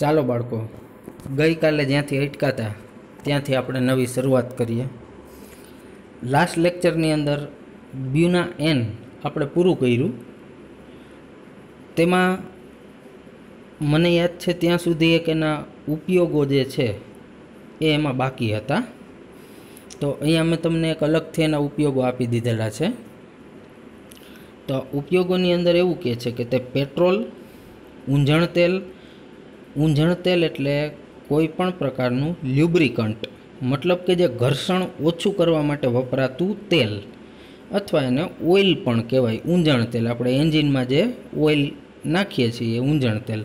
ચાલો બાળકો ગઈકાલે જ્યાંથી અટકાતા ત્યાંથી આપણે નવી શરૂઆત કરીએ લાસ્ટ લેક્ચરની અંદર બ્યુના એન આપણે પૂરું કર્યું તેમાં મને યાદ છે ત્યાં સુધી એક એના ઉપયોગો જે છે એ એમાં બાકી હતા તો અહીંયા મેં તમને એક અલગથી એના ઉપયોગો આપી દીધેલા છે તો ઉપયોગોની અંદર એવું કહે છે કે તે પેટ્રોલ ઊંઝણ તેલ ઊંજણ તેલ એટલે કોઈ પણ પ્રકારનું લ્યુબ્રિકન્ટ મતલબ કે જે ઘર્ષણ ઓછું કરવા માટે વપરાતું તેલ અથવા એને ઓઇલ પણ કહેવાય ઊંજણ તેલ આપણે એન્જિનમાં જે ઓઇલ નાખીએ છીએ એ ઊંજણ તેલ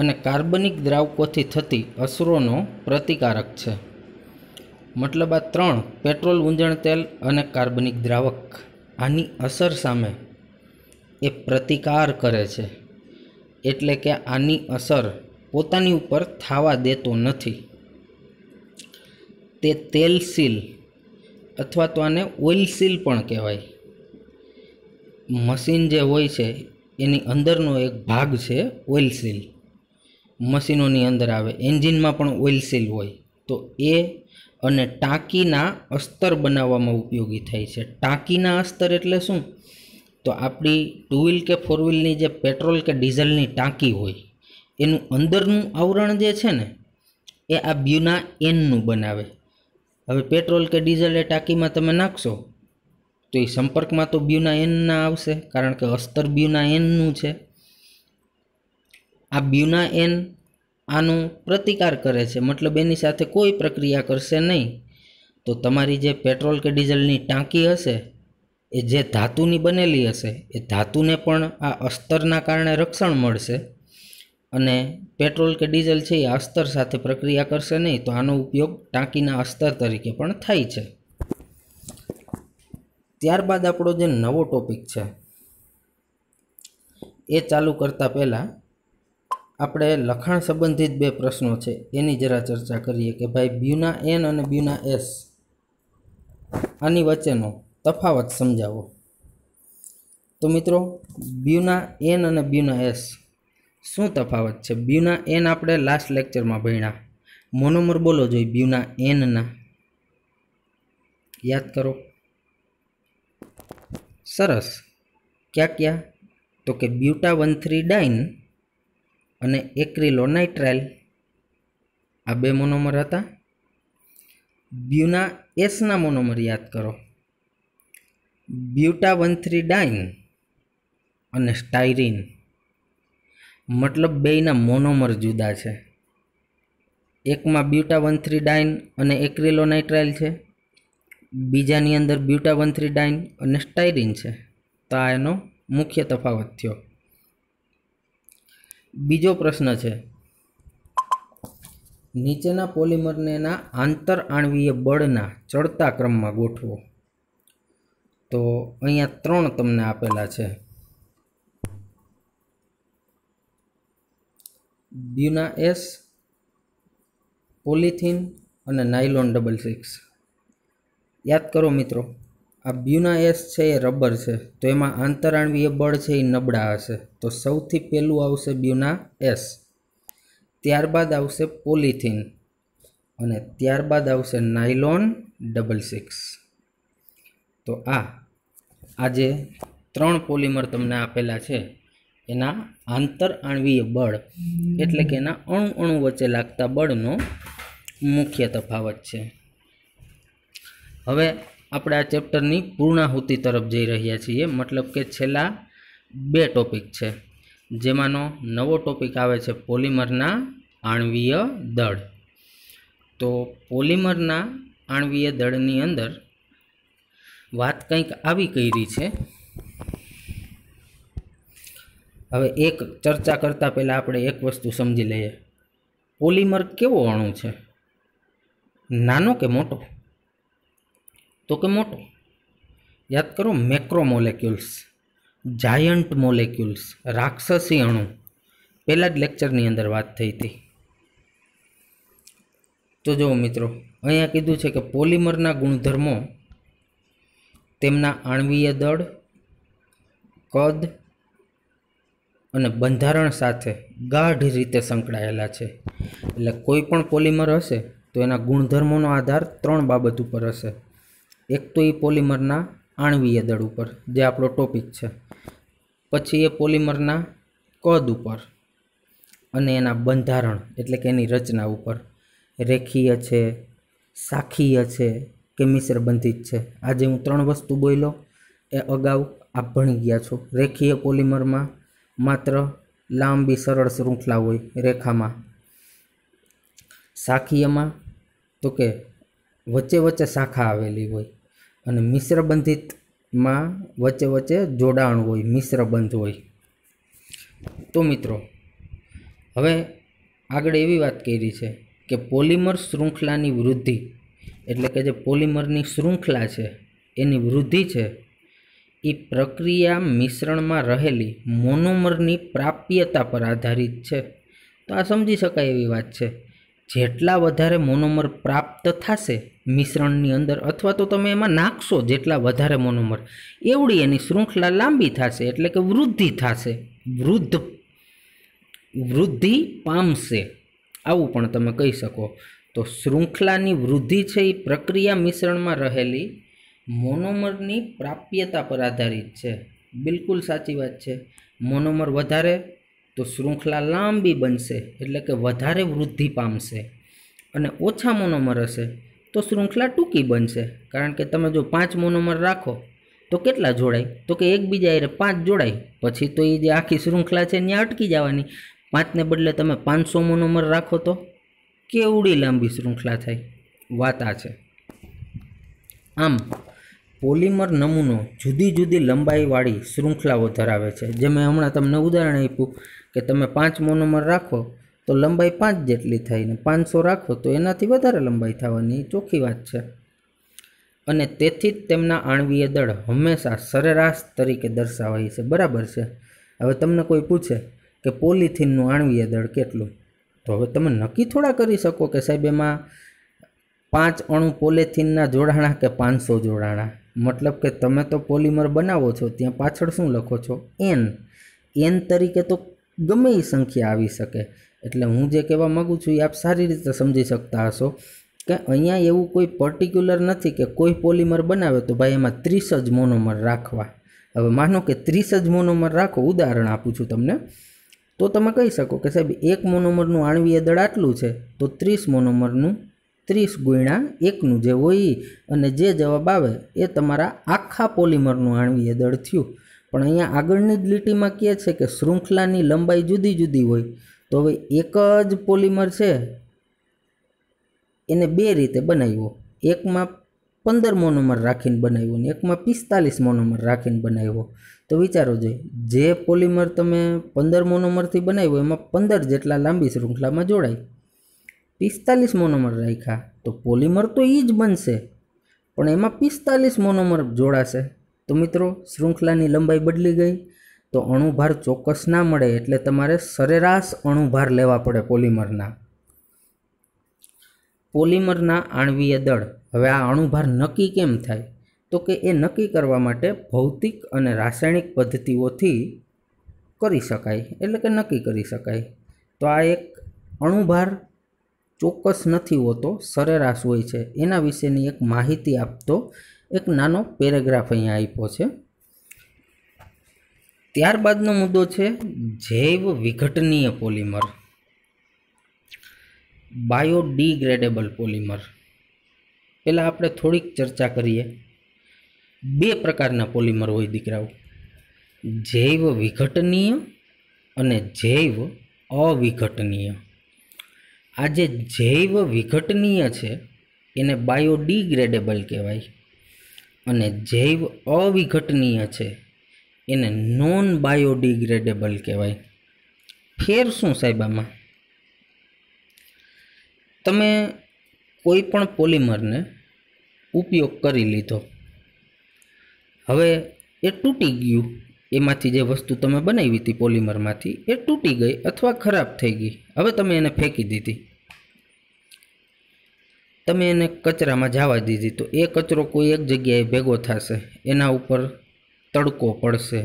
અને કાર્બનિક દ્રાવકોથી થતી અસરોનો પ્રતિકારક છે મતલબ આ ત્રણ પેટ્રોલ ઊંજણ તેલ અને કાર્બનિક દ્રાવક આની અસર સામે એ પ્રતિકાર કરે છે એટલે કે આની અસર પોતાની ઉપર થાવા દેતો નથી તે તેલ સીલ અથવા તો આને ઓઇલ સીલ પણ કહેવાય મશીન જે હોય છે એની અંદરનો એક ભાગ છે ઓઇલ સીલ મશીનોની અંદર આવે એન્જિનમાં પણ ઓઇલ સીલ હોય તો એ અને ટાંકીના અસ્તર બનાવવામાં ઉપયોગી થાય છે ટાંકીના અસ્તર એટલે શું તો આપણી ટુ વ્હીલ કે ફોર વ્હીલની જે પેટ્રોલ કે ડીઝલની ટાંકી હોય એનું અંદરનું આવરણ જે છે ને એ આ બ્યુના એનનું બનાવે હવે પેટ્રોલ કે ડીઝલ એ ટાંકીમાં તમે નાખશો તો એ સંપર્કમાં તો બ્યુના એનના આવશે કારણ કે અસ્તર બ્યુના એનનું છે આ બ્યુના એન આનો પ્રતિકાર કરે છે મતલબ એની સાથે કોઈ પ્રક્રિયા કરશે નહીં તો તમારી જે પેટ્રોલ કે ડીઝલની ટાંકી હશે એ જે ધાતુની બનેલી હશે એ ધાતુને પણ આ અસ્તરના કારણે રક્ષણ મળશે અને પેટ્રોલ કે ડીઝલ છે એ અસ્તર સાથે પ્રક્રિયા કરશે નહીં તો આનો ઉપયોગ ટાંકીના અસ્તર તરીકે પણ થાય છે ત્યારબાદ આપણો જે નવો ટોપિક છે એ ચાલુ કરતાં પહેલાં આપણે લખાણ સંબંધિત બે પ્રશ્નો છે એની જરા ચર્ચા કરીએ કે ભાઈ બ્યુના એન અને બ્યુના એસ આની વચ્ચેનો તફાવત સમજાવો તો મિત્રો બ્યુના એન અને બ્યુના એસ શું તફાવત છે બ્યુના એન આપણે લાસ્ટ લેક્ચરમાં ભણ્યા મોનોમર બોલો જોઈએ બ્યુના એનના યાદ કરો સરસ ક્યાં ક્યાં તો કે બ્યુટા વન થ્રી ડાઇન અને એક્રિલો નાઇટ્રાઇલ આ બે મોનોમર હતા બ્યુના એસના મોનોમર યાદ કરો બ્યુટા વન થ્રી ડાઇન અને સ્ટાઇરિન મતલબ બેયના મોનોમર જુદા છે એકમાં બ્યુટા વન થ્રી ડાઇન અને એક્રિલોનાઇટ્રાઇલ છે બીજાની અંદર બ્યુટા વન થ્રી ડાઇન અને સ્ટાઇરિન છે તો આ એનો મુખ્ય તફાવત થયો બીજો પ્રશ્ન છે નીચેના પોલિમરને એના આંતર આણવીય બળના ચડતા ક્રમમાં ગોઠવો તો અહીંયા ત્રણ તમને આપેલા છે બ્યુના એસ પોલિથીન અને નાયલોન ડબલ સિક્સ યાદ કરો મિત્રો આ બ્યુના એસ છે એ રબર છે તો એમાં આંતરાણવીય બળ છે એ નબળા હશે તો સૌથી પહેલું આવશે બ્યુના એસ ત્યારબાદ આવશે પોલિથીન અને ત્યારબાદ આવશે નાયલોન ડબલ સિક્સ તો આ આજે ત્રણ પોલિમર તમને આપેલા છે એના આંતર આણવીય બળ એટલે કે એના અણુ અણુ વચ્ચે લાગતા બળનો મુખ્ય તફાવત છે હવે આપણે આ ચેપ્ટરની પૂર્ણાહુતિ તરફ જઈ રહ્યા છીએ મતલબ કે છેલ્લા બે ટોપિક છે જેમાંનો નવો ટોપિક આવે છે પોલિમરના આણવીય દળ તો પોલિમરના આણવીય દળની અંદર વાત કંઈક આવી કરી છે હવે એક ચર્ચા કરતાં પહેલાં આપણે એક વસ્તુ સમજી લઈએ પોલિમર કેવો અણુ છે નાનો કે મોટો તો કે મોટો યાદ કરો મેક્રો મોલેક્યુલ્સ જાયન્ટ મોલેક્યુલ્સ રાક્ષસી અણુ પહેલાં જ લેક્ચરની અંદર વાત થઈ હતી તો જુઓ મિત્રો અહીંયા કીધું છે કે પોલિમરના ગુણધર્મો તેમના આણવીય દળ કદ અને બંધારણ સાથે ગાઢ રીતે સંકળાયેલા છે એટલે કોઈ પણ પોલિમર હશે તો એના ગુણધર્મોનો આધાર ત્રણ બાબત ઉપર હશે એક તો એ પોલિમરના આણવીય દળ ઉપર જે આપણો ટોપિક છે પછી એ પોલિમરના કદ ઉપર અને એના બંધારણ એટલે કે એની રચના ઉપર રેખીય છે સાખીય છે કે મિશ્રબંધિત છે આજે હું ત્રણ વસ્તુ બોલ્યો એ અગાઉ આપ ભણી ગયા છો રેખીય પોલિમરમાં માત્ર લાંબી સરળ શૃંખલા હોય રેખામાં શાખીયમાં તો કે વચ્ચે વચ્ચે શાખા આવેલી હોય અને મિશ્રબંધિતમાં વચ્ચે વચ્ચે જોડાણ હોય મિશ્રબંધ હોય તો મિત્રો હવે આગળ એવી વાત કરી છે કે પોલિમર શૃંખલાની વૃદ્ધિ એટલે કે જે પોલિમરની શૃંખલા છે એની વૃદ્ધિ છે એ પ્રક્રિયા મિશ્રણમાં રહેલી મોનોમરની પ્રાપ્યતા પર આધારિત છે તો આ સમજી શકાય એવી વાત છે જેટલા વધારે મોનોમર પ્રાપ્ત થશે મિશ્રણની અંદર અથવા તો તમે એમાં નાખશો જેટલા વધારે મોનોમર એવડી એની શૃંખલા લાંબી થશે એટલે કે વૃદ્ધિ થશે વૃદ્ધ વૃદ્ધિ પામશે આવું પણ તમે કહી શકો તો શૃંખલાની વૃદ્ધિ છે એ પ્રક્રિયા મિશ્રણમાં રહેલી મોનોમરની પ્રાપ્યતા પર આધારિત છે બિલકુલ સાચી વાત છે મોનોમર વધારે તો શૃંખલા લાંબી બનશે એટલે કે વધારે વૃદ્ધિ પામશે અને ઓછા મોનોમર હશે તો શૃંખલા ટૂંકી બનશે કારણ કે તમે જો પાંચ મોનોમર રાખો તો કેટલા જોડાય તો કે એકબીજા એ પાંચ જોડાય પછી તો એ જે આખી શૃંખલા છે ત્યાં અટકી જવાની પાંચને બદલે તમે પાંચસો મોનોમર રાખો તો કેવડી લાંબી શૃંખલા થાય વાત આ છે આમ પોલિમર નમૂનો જુદી જુદી લંબાઈવાળી શૃંખલાઓ ધરાવે છે જે મેં હમણાં તમને ઉદાહરણ આપ્યું કે તમે પાંચ મોનોમર રાખો તો લંબાઈ પાંચ જેટલી થાય ને પાંચસો રાખો તો એનાથી વધારે લંબાઈ થવાની ચોખ્ખી વાત છે અને તેથી જ તેમના આણવીય દળ હંમેશા સરેરાશ તરીકે દર્શાવાય છે બરાબર છે હવે તમને કોઈ પૂછે કે પોલિથીનનું આણવીય દળ કેટલું તો હવે તમે નક્કી થોડા કરી શકો કે સાહેબ એમાં પાંચ અણુ પોલિથીનના જોડાણા કે પાંચસો જોડાણા મતલબ કે તમે તો પોલિમર બનાવો છો ત્યાં પાછળ શું લખો છો એન એન તરીકે તો ગમે એ સંખ્યા આવી શકે એટલે હું જે કહેવા માગું છું એ આપ સારી રીતે સમજી શકતા હશો કે અહીંયા એવું કોઈ પર્ટિક્યુલર નથી કે કોઈ પોલિમર બનાવે તો ભાઈ એમાં ત્રીસ જ મોનોમર રાખવા હવે માનો કે ત્રીસ જ મોનોમર રાખો ઉદાહરણ આપું છું તમને તો તમે કહી શકો કે સાહેબ એક મોનોમરનું આણવીય દળ આટલું છે તો ત્રીસ મોનોમરનું ત્રીસ ગુણ્યા એકનું જે હોય અને જે જવાબ આવે એ તમારા આખા પોલિમરનું આણવીય દળ થયું પણ અહીંયા આગળની જ લીટીમાં કહે છે કે શૃંખલાની લંબાઈ જુદી જુદી હોય તો હવે એક જ પોલિમર છે એને બે રીતે બનાવ્યો એકમાં પંદર મોનોમર રાખીને બનાવ્યો ને એકમાં પિસ્તાલીસ મોનોમર રાખીને બનાવ્યો તો વિચારો જોઈએ જે પોલિમર તમે પંદર મોનોમરથી બનાવ્યો એમાં પંદર જેટલા લાંબી શૃંખલામાં જોડાય પિસ્તાલીસ મોનોમર રાખ્યા તો પોલિમર તો એ જ બનશે પણ એમાં પિસ્તાલીસ મોનોમર જોડાશે તો મિત્રો શૃંખલાની લંબાઈ બદલી ગઈ તો અણુભાર ચોક્કસ ના મળે એટલે તમારે સરેરાશ અણુભાર લેવા પડે પોલિમરના પોલિમરના આણવીય દળ હવે આ અણુભાર નક્કી કેમ થાય તો કે એ નક્કી કરવા માટે ભૌતિક અને રાસાયણિક પદ્ધતિઓથી કરી શકાય એટલે કે નક્કી કરી શકાય તો આ એક અણુભાર ચોક્કસ નથી હોતો સરેરાશ હોય છે એના વિશેની એક માહિતી આપતો એક નાનો પેરેગ્રાફ અહીંયા આપ્યો છે ત્યારબાદનો મુદ્દો છે જૈવ વિઘટનીય પોલિમર બાયોડિગ્રેડેબલ પોલિમર પહેલાં આપણે થોડીક ચર્ચા કરીએ બે પ્રકારના પોલિમર હોય દીકરાઓ જૈવ વિઘટનીય અને જૈવ અવિઘટનીય આજે જૈવ વિઘટનીય છે એને બાયોડિગ્રેડેબલ કહેવાય અને જૈવ અવિઘટનીય છે એને નોન બાયોડિગ્રેડેબલ કહેવાય ફેર શું સાહેબ આમાં તમે કોઈ પણ પોલિમરને ઉપયોગ કરી લીધો હવે એ તૂટી ગયું એમાંથી જે વસ્તુ તમે બનાવી હતી પોલિમરમાંથી એ તૂટી ગઈ અથવા ખરાબ થઈ ગઈ હવે તમે એને ફેંકી દીધી તમે એને કચરામાં જવા દીધી તો એ કચરો કોઈ એક જગ્યાએ ભેગો થશે એના ઉપર તડકો પડશે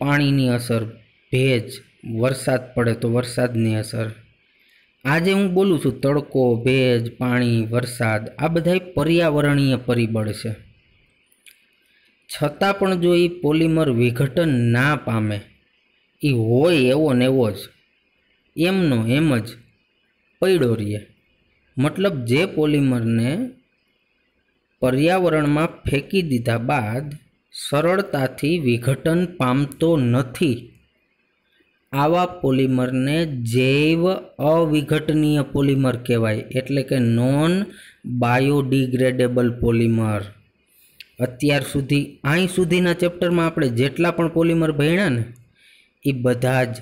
પાણીની અસર ભેજ વરસાદ પડે તો વરસાદની અસર આજે હું બોલું છું તડકો ભેજ પાણી વરસાદ આ બધા પર્યાવરણીય પરિબળ છે છતાં પણ જો એ પોલિમર વિઘટન ના પામે એ હોય એવો ને એવો જ એમનો એમ જ પડ્યો રહે મતલબ જે પોલિમરને પર્યાવરણમાં ફેંકી દીધા બાદ સરળતાથી વિઘટન પામતો નથી આવા પોલિમરને જૈવ અવિઘટનીય પોલિમર કહેવાય એટલે કે નોન બાયોડિગ્રેડેબલ પોલિમર અત્યાર સુધી અહીં સુધીના ચેપ્ટરમાં આપણે જેટલા પણ પોલિમર ભણ્યા ને એ બધા જ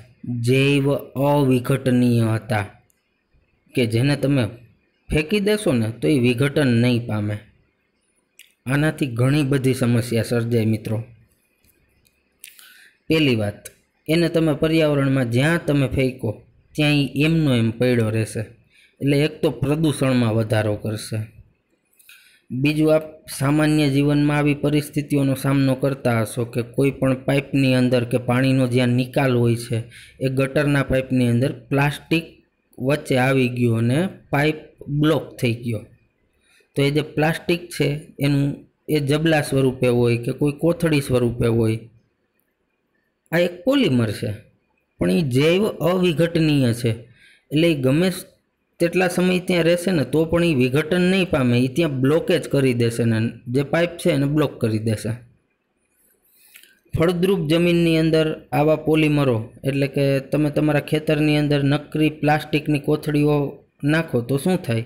જૈવ અવિઘટનીય હતા કે જેને તમે ફેંકી દેશો ને તો એ વિઘટન નહીં પામે આનાથી ઘણી બધી સમસ્યા સર્જાય મિત્રો પહેલી વાત એને તમે પર્યાવરણમાં જ્યાં તમે ફેંકો ત્યાં એમનો એમ પડ્યો રહેશે એટલે એક તો પ્રદૂષણમાં વધારો કરશે બીજું આપ સામાન્ય જીવનમાં આવી પરિસ્થિતિઓનો સામનો કરતા હશો કે કોઈ પણ પાઇપની અંદર કે પાણીનો જ્યાં નિકાલ હોય છે એ ગટરના પાઇપની અંદર પ્લાસ્ટિક વચ્ચે આવી ગયો અને પાઇપ બ્લોક થઈ ગયો તો એ જે પ્લાસ્ટિક છે એનું એ જબલા સ્વરૂપે હોય કે કોઈ કોથળી સ્વરૂપે હોય આ એક પોલિમર છે પણ એ જૈવ અવિઘટનીય છે એટલે એ ગમે તેટલા સમય ત્યાં રહેશે ને તો પણ એ વિઘટન નહીં પામે એ ત્યાં બ્લોકેજ કરી દેશે ને જે પાઇપ છે એને બ્લોક કરી દેશે ફળદ્રુપ જમીનની અંદર આવા પોલીમરો એટલે કે તમે તમારા ખેતરની અંદર નકરી પ્લાસ્ટિકની કોથળીઓ નાખો તો શું થાય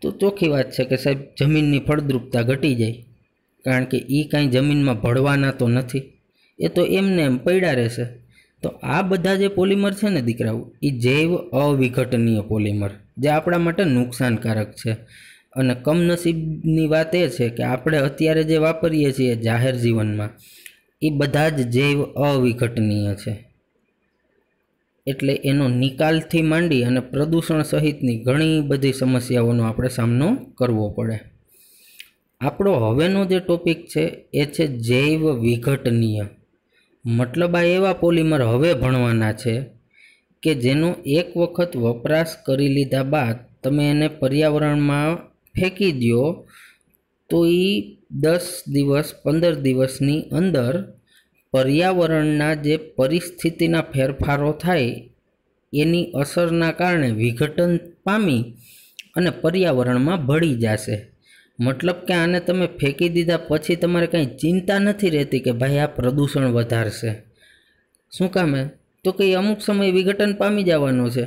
તો ચોખ્ખી વાત છે કે સાહેબ જમીનની ફળદ્રુપતા ઘટી જાય કારણ કે એ કાંઈ જમીનમાં ભળવાના તો નથી એ તો એમને એમ પડ્યા રહેશે તો આ બધા જે પોલિમર છે ને દીકરાઓ એ જૈવ અવિઘટનીય પોલિમર જે આપણા માટે નુકસાનકારક છે અને કમનસીબની વાત એ છે કે આપણે અત્યારે જે વાપરીએ છીએ જાહેર જીવનમાં એ બધા જ જૈવ અવિઘટનીય છે એટલે એનો નિકાલથી માંડી અને પ્રદૂષણ સહિતની ઘણી બધી સમસ્યાઓનો આપણે સામનો કરવો પડે આપણો હવેનો જે ટોપિક છે એ છે જૈવ વિઘટનીય મતલબ આ એવા પોલિમર હવે ભણવાના છે કે જેનો એક વખત વપરાશ કરી લીધા બાદ તમે એને પર્યાવરણમાં ફેંકી દો તો એ દસ દિવસ પંદર દિવસની અંદર પર્યાવરણના જે પરિસ્થિતિના ફેરફારો થાય એની અસરના કારણે વિઘટન પામી અને પર્યાવરણમાં ભળી જશે મતલબ કે આને તમે ફેંકી દીધા પછી તમારે કંઈ ચિંતા નથી રહેતી કે ભાઈ આ પ્રદૂષણ વધારશે શું કામે તો કે અમુક સમય વિઘટન પામી જવાનું છે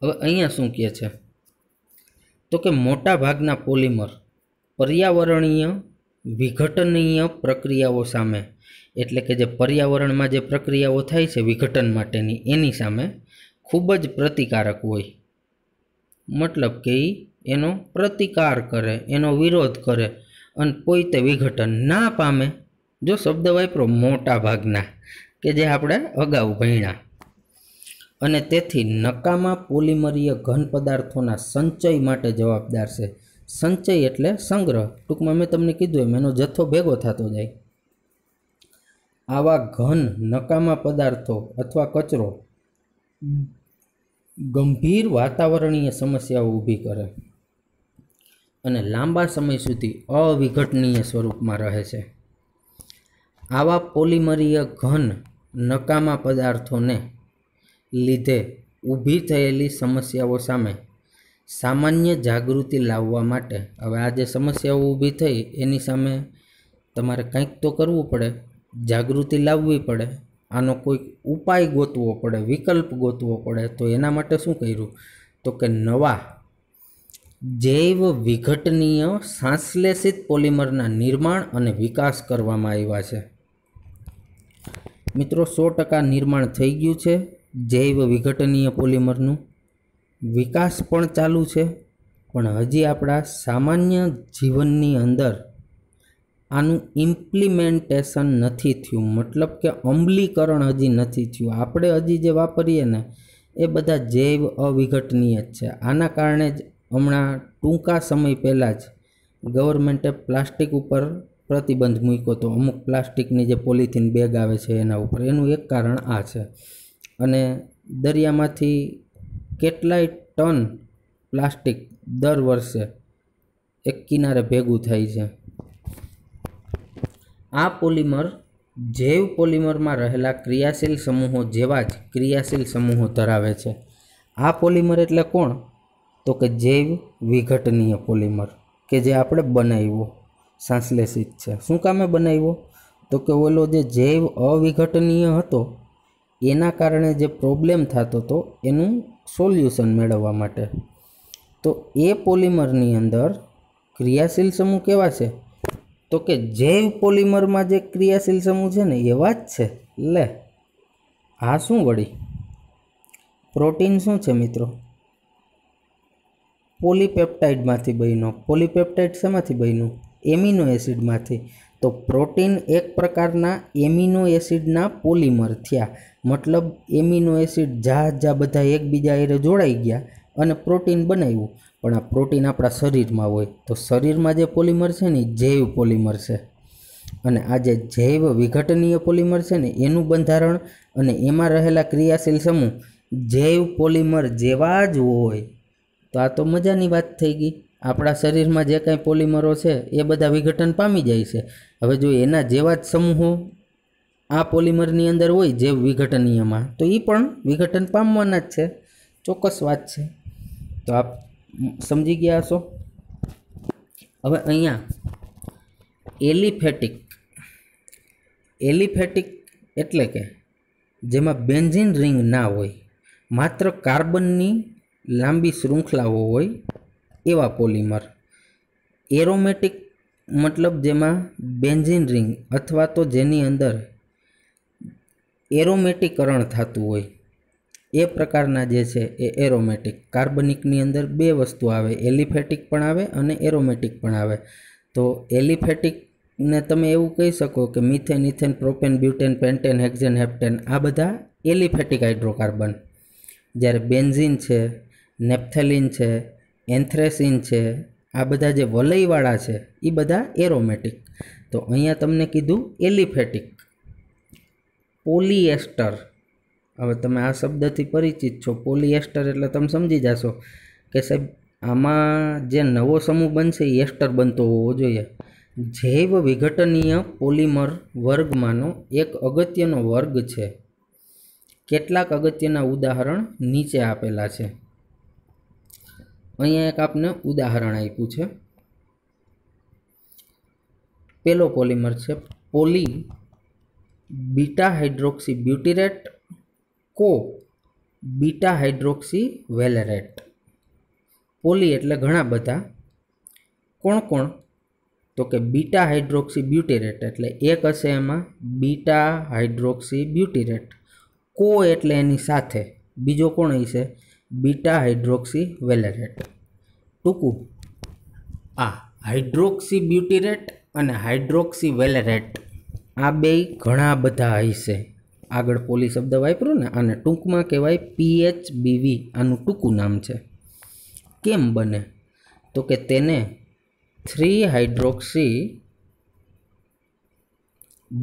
હવે અહીંયા શું કહે છે તો કે મોટા ભાગના પોલિમર પર્યાવરણીય વિઘટનીય પ્રક્રિયાઓ સામે એટલે કે જે પર્યાવરણમાં જે પ્રક્રિયાઓ થાય છે વિઘટન માટેની એની સામે ખૂબ જ પ્રતિકારક હોય મતલબ કે એ એનો પ્રતિકાર કરે એનો વિરોધ કરે અને કોઈ તે વિઘટન ના પામે જો શબ્દ વાપરો મોટા ભાગના કે જે આપણે અગાઉ ભણ્યા અને તેથી નકામા પોલિમરીય ઘન પદાર્થોના સંચય માટે જવાબદાર છે સંચય એટલે સંગ્રહ ટૂંકમાં મેં તમને કીધું એમ એનો જથ્થો ભેગો થતો જાય આવા ઘન નકામા પદાર્થો અથવા કચરો ગંભીર વાતાવરણીય સમસ્યાઓ ઊભી કરે અને લાંબા સમય સુધી અવિઘટનીય સ્વરૂપમાં રહે છે આવા પોલિમરીય ઘન નકામા પદાર્થોને લીધે ઊભી થયેલી સમસ્યાઓ સામે સામાન્ય જાગૃતિ લાવવા માટે હવે આ જે સમસ્યાઓ ઊભી થઈ એની સામે તમારે કંઈક તો કરવું પડે જાગૃતિ લાવવી પડે આનો કોઈક ઉપાય ગોતવો પડે વિકલ્પ ગોતવો પડે તો એના માટે શું કર્યું તો કે નવા જૈવ વિઘટનીય સાંશ્લેષિત પોલિમરના નિર્માણ અને વિકાસ કરવામાં આવ્યા છે મિત્રો સો ટકા નિર્માણ થઈ ગયું છે જૈવ વિઘટનીય પોલિમરનું વિકાસ પણ ચાલુ છે પણ હજી આપણા સામાન્ય જીવનની અંદર આનું ઇમ્પ્લિમેન્ટેશન નથી થયું મતલબ કે અમલીકરણ હજી નથી થયું આપણે હજી જે વાપરીએ ને એ બધા જૈવ અવિઘટનીય જ છે આના કારણે જ હમણાં ટૂંકા સમય પહેલાં જ ગવર્મેન્ટે પ્લાસ્ટિક ઉપર પ્રતિબંધ મૂક્યો હતો અમુક પ્લાસ્ટિકની જે પોલિથીન બેગ આવે છે એના ઉપર એનું એક કારણ આ છે અને દરિયામાંથી કેટલાય ટન પ્લાસ્ટિક દર વર્ષે એક કિનારે ભેગું થાય છે આ પોલિમર જૈવ પોલિમરમાં રહેલા ક્રિયાશીલ સમૂહો જેવા જ ક્રિયાશીલ સમૂહો ધરાવે છે આ પોલિમર એટલે કોણ તો કે જૈવ વિઘટનીય પોલિમર કે જે આપણે બનાવ્યો સંશ્લેષિત છે શું કામે બનાવ્યો તો કે ઓલો જે જૈવ અવિઘટનીય હતો એના કારણે જે પ્રોબ્લેમ થતો હતો એનું સોલ્યુશન મેળવવા માટે તો એ પોલિમરની અંદર ક્રિયાશીલ સમૂહ કેવા છે તો કે જૈવ પોલિમરમાં જે ક્રિયાશીલ સમૂહ છે ને એવા જ છે લે આ શું વળી પ્રોટીન શું છે મિત્રો પોલીપેપ્ટાઇડમાંથી બન્યો પોલીપેપ્ટાઇડ શેમાંથી બન્યું એમિનો એસિડમાંથી તો પ્રોટીન એક પ્રકારના એમિનો એસિડના પોલિમર થયા મતલબ એમિનો એસિડ જ્યાં જા બધા એકબીજા એરે જોડાઈ ગયા અને પ્રોટીન બનાવ્યું પણ આ પ્રોટીન આપણા શરીરમાં હોય તો શરીરમાં જે પોલિમર છે ને જૈવ પોલિમર છે અને આ જે જૈવ વિઘટનીય પોલિમર છે ને એનું બંધારણ અને એમાં રહેલા ક્રિયાશીલ સમૂહ જૈવ પોલિમર જેવા જ હોય તો આ તો મજાની વાત થઈ ગઈ આપણા શરીરમાં જે કાંઈ પોલિમરો છે એ બધા વિઘટન પામી જાય છે હવે જો એના જેવા જ સમૂહો આ પોલિમરની અંદર હોય જે વિઘટનીયમાં તો એ પણ વિઘટન પામવાના જ છે ચોક્કસ વાત છે તો આપ સમજી ગયા હશો હવે અહીંયા એલિફેટિક એલિફેટિક એટલે કે જેમાં બેન્ઝિન રિંગ ના હોય માત્ર કાર્બનની લાંબી શૃંખલાઓ હોય એવા પોલિમર એરોમેટિક મતલબ જેમાં બેન્ઝિન રિંગ અથવા તો જેની અંદર એરોમેટિકરણ થતું હોય એ પ્રકારના જે છે એ એરોમેટિક કાર્બનિકની અંદર બે વસ્તુ આવે એલિફેટિક પણ આવે અને એરોમેટિક પણ આવે તો એલિફેટિકને તમે એવું કહી શકો કે methane ethane propane butane pentane hexane heptane આ બધા એલિફેટિક હાઇડ્રોકાર્બન જ્યારે બેન્ઝિન છે નેપ્થેલિન છે એન્થ્રેસિન છે આ બધા જે વલયવાળા છે એ બધા એરોમેટિક તો અહીંયા તમને કીધું એલિફેટિક પોલિએસ્ટર હવે તમે આ શબ્દથી પરિચિત છો પોલિએસ્ટર એટલે તમે સમજી જશો કે સાહેબ આમાં જે નવો સમૂહ બનશે એ એસ્ટર બનતો હોવો જોઈએ જૈવ વિઘટનીય પોલિમર વર્ગમાંનો એક અગત્યનો વર્ગ છે કેટલાક અગત્યના ઉદાહરણ નીચે આપેલા છે અહીંયા એક આપને ઉદાહરણ આપ્યું છે પેલો પોલિમર છે પોલી બીટા હાઇડ્રોક્સી બ્યુટીરેટ કો બીટા હાઇડ્રોક્સી વેલેરેટ પોલી એટલે ઘણા બધા કોણ કોણ તો કે બીટા હાઇડ્રોક્સી બ્યુટીરેટ એટલે એક હશે એમાં બીટા હાઇડ્રોક્સી બ્યુટીરેટ કો એટલે એની સાથે બીજો કોણ હશે બીટા હાઇડ્રોક્સી વેલેરેટ ટૂંકું આ હાઇડ્રોક્સી બ્યુટીરેટ અને હાઇડ્રોક્સી વેલેરેટ આ બે ઘણા બધા હશે આગળ પોલી શબ્દ વાપરો ને આને ટૂંકમાં કહેવાય પીએચ બીવી આનું ટૂંકું નામ છે કેમ બને તો કે તેને થ્રી હાઇડ્રોક્સી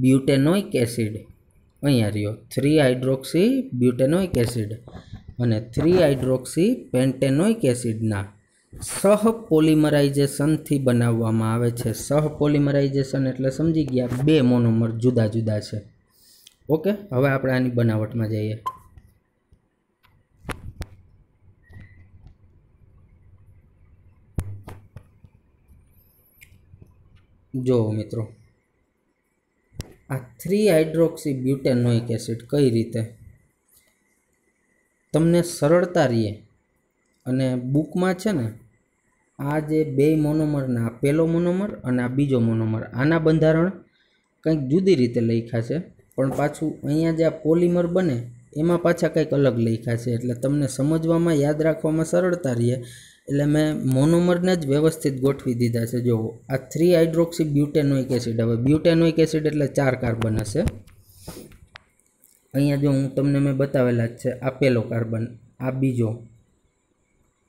બ્યુટેનોઇક એસિડ અહીંયા રહ્યો થ્રી હાઇડ્રોક્સી બ્યુટેનોઇક એસિડ અને થ્રી હાઇડ્રોક્સી પેન્ટેનોઇક એસિડના સહ પોલિમરાઇઝેશનથી બનાવવામાં આવે છે સહ પોલિમરાઇઝેશન એટલે સમજી ગયા બે મોનોમર જુદા જુદા છે ઓકે હવે આપણે આની બનાવટમાં જઈએ જો મિત્રો આ થ્રી હાઇડ્રોક્સી બ્યુટેનોઇક એસિડ કઈ રીતે તમને સરળતા રહે અને બુકમાં છે ને આ જે બે મોનોમરના પહેલો મોનોમર અને આ બીજો મોનોમર આના બંધારણ કંઈક જુદી રીતે લખ્યા છે પણ પાછું અહીંયા જે આ પોલિમર બને એમાં પાછા કંઈક અલગ લખ્યા છે એટલે તમને સમજવામાં યાદ રાખવામાં સરળતા રહે એટલે મેં મોનોમરને જ વ્યવસ્થિત ગોઠવી દીધા છે જો આ થ્રી હાઇડ્રોક્સી બ્યુટેનોઇક એસિડ હવે બ્યુટેનોઇક એસિડ એટલે ચાર કાર્બન હશે અહીંયા જો હું તમને મેં બતાવેલા જ છે આ પહેલો કાર્બન આ બીજો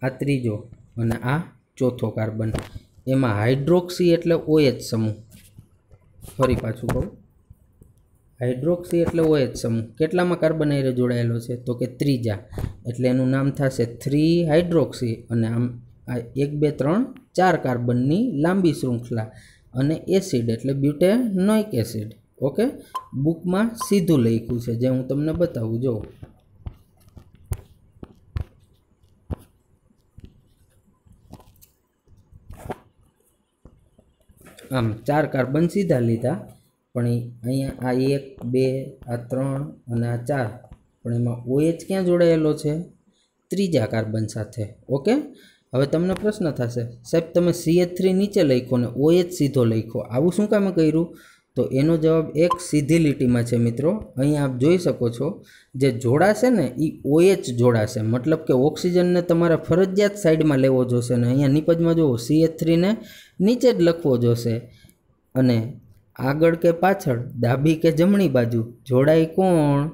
આ ત્રીજો અને આ ચોથો કાર્બન એમાં હાઇડ્રોક્સી એટલે ઓએચ સમૂહ ફરી પાછું કહું હાઇડ્રોક્સી એટલે ઓએચ સમૂહ કેટલામાં કાર્બન એરે જોડાયેલો છે તો કે ત્રીજા એટલે એનું નામ થશે થ્રી હાઇડ્રોક્સી અને આમ આ એક બે ત્રણ ચાર કાર્બનની લાંબી શૃંખલા અને એસિડ એટલે બ્યુટે બ્યુટેનોઇક એસિડ ઓકે બુકમાં સીધું લખ્યું છે જે હું તમને બતાવું જો આમ ચાર કાર્બન સીધા લીધા પણ અહીંયા આ એક બે આ ત્રણ અને આ ચાર પણ એમાં ઓએચ ક્યાં જોડાયેલો છે ત્રીજા કાર્બન સાથે ઓકે હવે તમને પ્રશ્ન થશે સાહેબ તમે સીએચ થ્રી નીચે લખો ને ઓએચ સીધો લખો આવું શું કામ કર્યું તો એનો જવાબ એક સીધી લીટીમાં છે મિત્રો અહીં આપ જોઈ શકો છો જે જોડાશે ને એ ઓએચ જોડાશે મતલબ કે ઓક્સિજનને તમારે ફરજિયાત સાઈડમાં લેવો જોશે ને અહીંયા નીપજમાં જુઓ સી એચ થ્રીને નીચે જ લખવો જોઈશે અને આગળ કે પાછળ ડાબી કે જમણી બાજુ જોડાય કોણ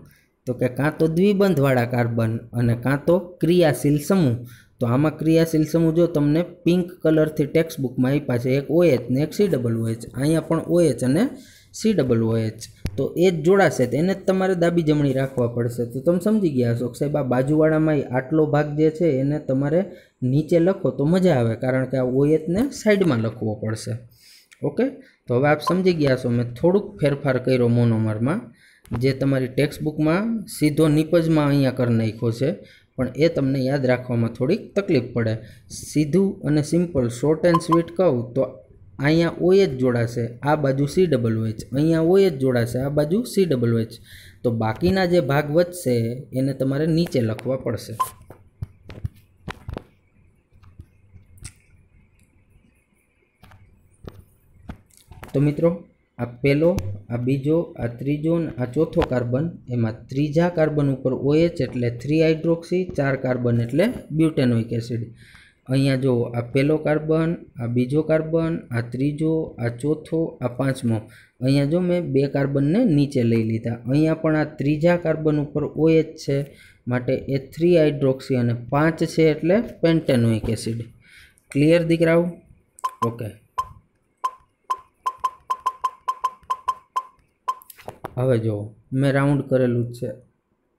તો કે કાં તો દ્વિબંધવાળા કાર્બન અને કાં તો ક્રિયાશીલ સમૂહ તો આમાં ક્રિયાશીલ સમૂહ જો તમને પિંક કલરથી ટેક્સ્ટ બુકમાં આપ્યા છે એક ઓએચ ને એક સી ડબલ ઓએચ અહીંયા પણ ઓએચ અને સી ડબલ ઓએચ તો એ જ જોડાશે તો જ તમારે દાબી જમણી રાખવા પડશે તો તમે સમજી ગયા હશો સાહેબ આ બાજુવાળામાં આટલો ભાગ જે છે એને તમારે નીચે લખો તો મજા આવે કારણ કે આ ઓએચને સાઈડમાં લખવો પડશે ઓકે તો હવે આપ સમજી ગયા છો મેં થોડુંક ફેરફાર કર્યો મોનોમરમાં જે તમારી ટેક્સ્ટ બુકમાં સીધો નિપજમાં અહીંયા કરી નાખ્યો છે પણ એ તમને યાદ રાખવામાં થોડીક તકલીફ પડે સીધું અને સિમ્પલ શોર્ટ એન્ડ સ્વીટ કહું તો અહીંયા ઓએ જ જોડાશે આ બાજુ સી ડબલ એચ અહીંયા ઓએ જ જોડાશે આ બાજુ સી ડબલ એચ તો બાકીના જે ભાગ વધશે એને તમારે નીચે લખવા પડશે તો મિત્રો આ પહેલો આ બીજો આ ત્રીજો ને આ ચોથો કાર્બન એમાં ત્રીજા કાર્બન ઉપર ઓએચ એટલે થ્રી હાઇડ્રોક્સી ચાર કાર્બન એટલે બ્યુટેનોઇક એસિડ અહીંયા જો આ પહેલો કાર્બન આ બીજો કાર્બન આ ત્રીજો આ ચોથો આ પાંચમો અહીંયા જો મેં બે કાર્બનને નીચે લઈ લીધા અહીંયા પણ આ ત્રીજા કાર્બન ઉપર ઓએચ છે માટે એ થ્રી હાઇડ્રોક્સી અને પાંચ છે એટલે પેન્ટેનોઇક એસિડ ક્લિયર દીકરાઓ ઓકે હવે જુઓ મેં રાઉન્ડ કરેલું જ છે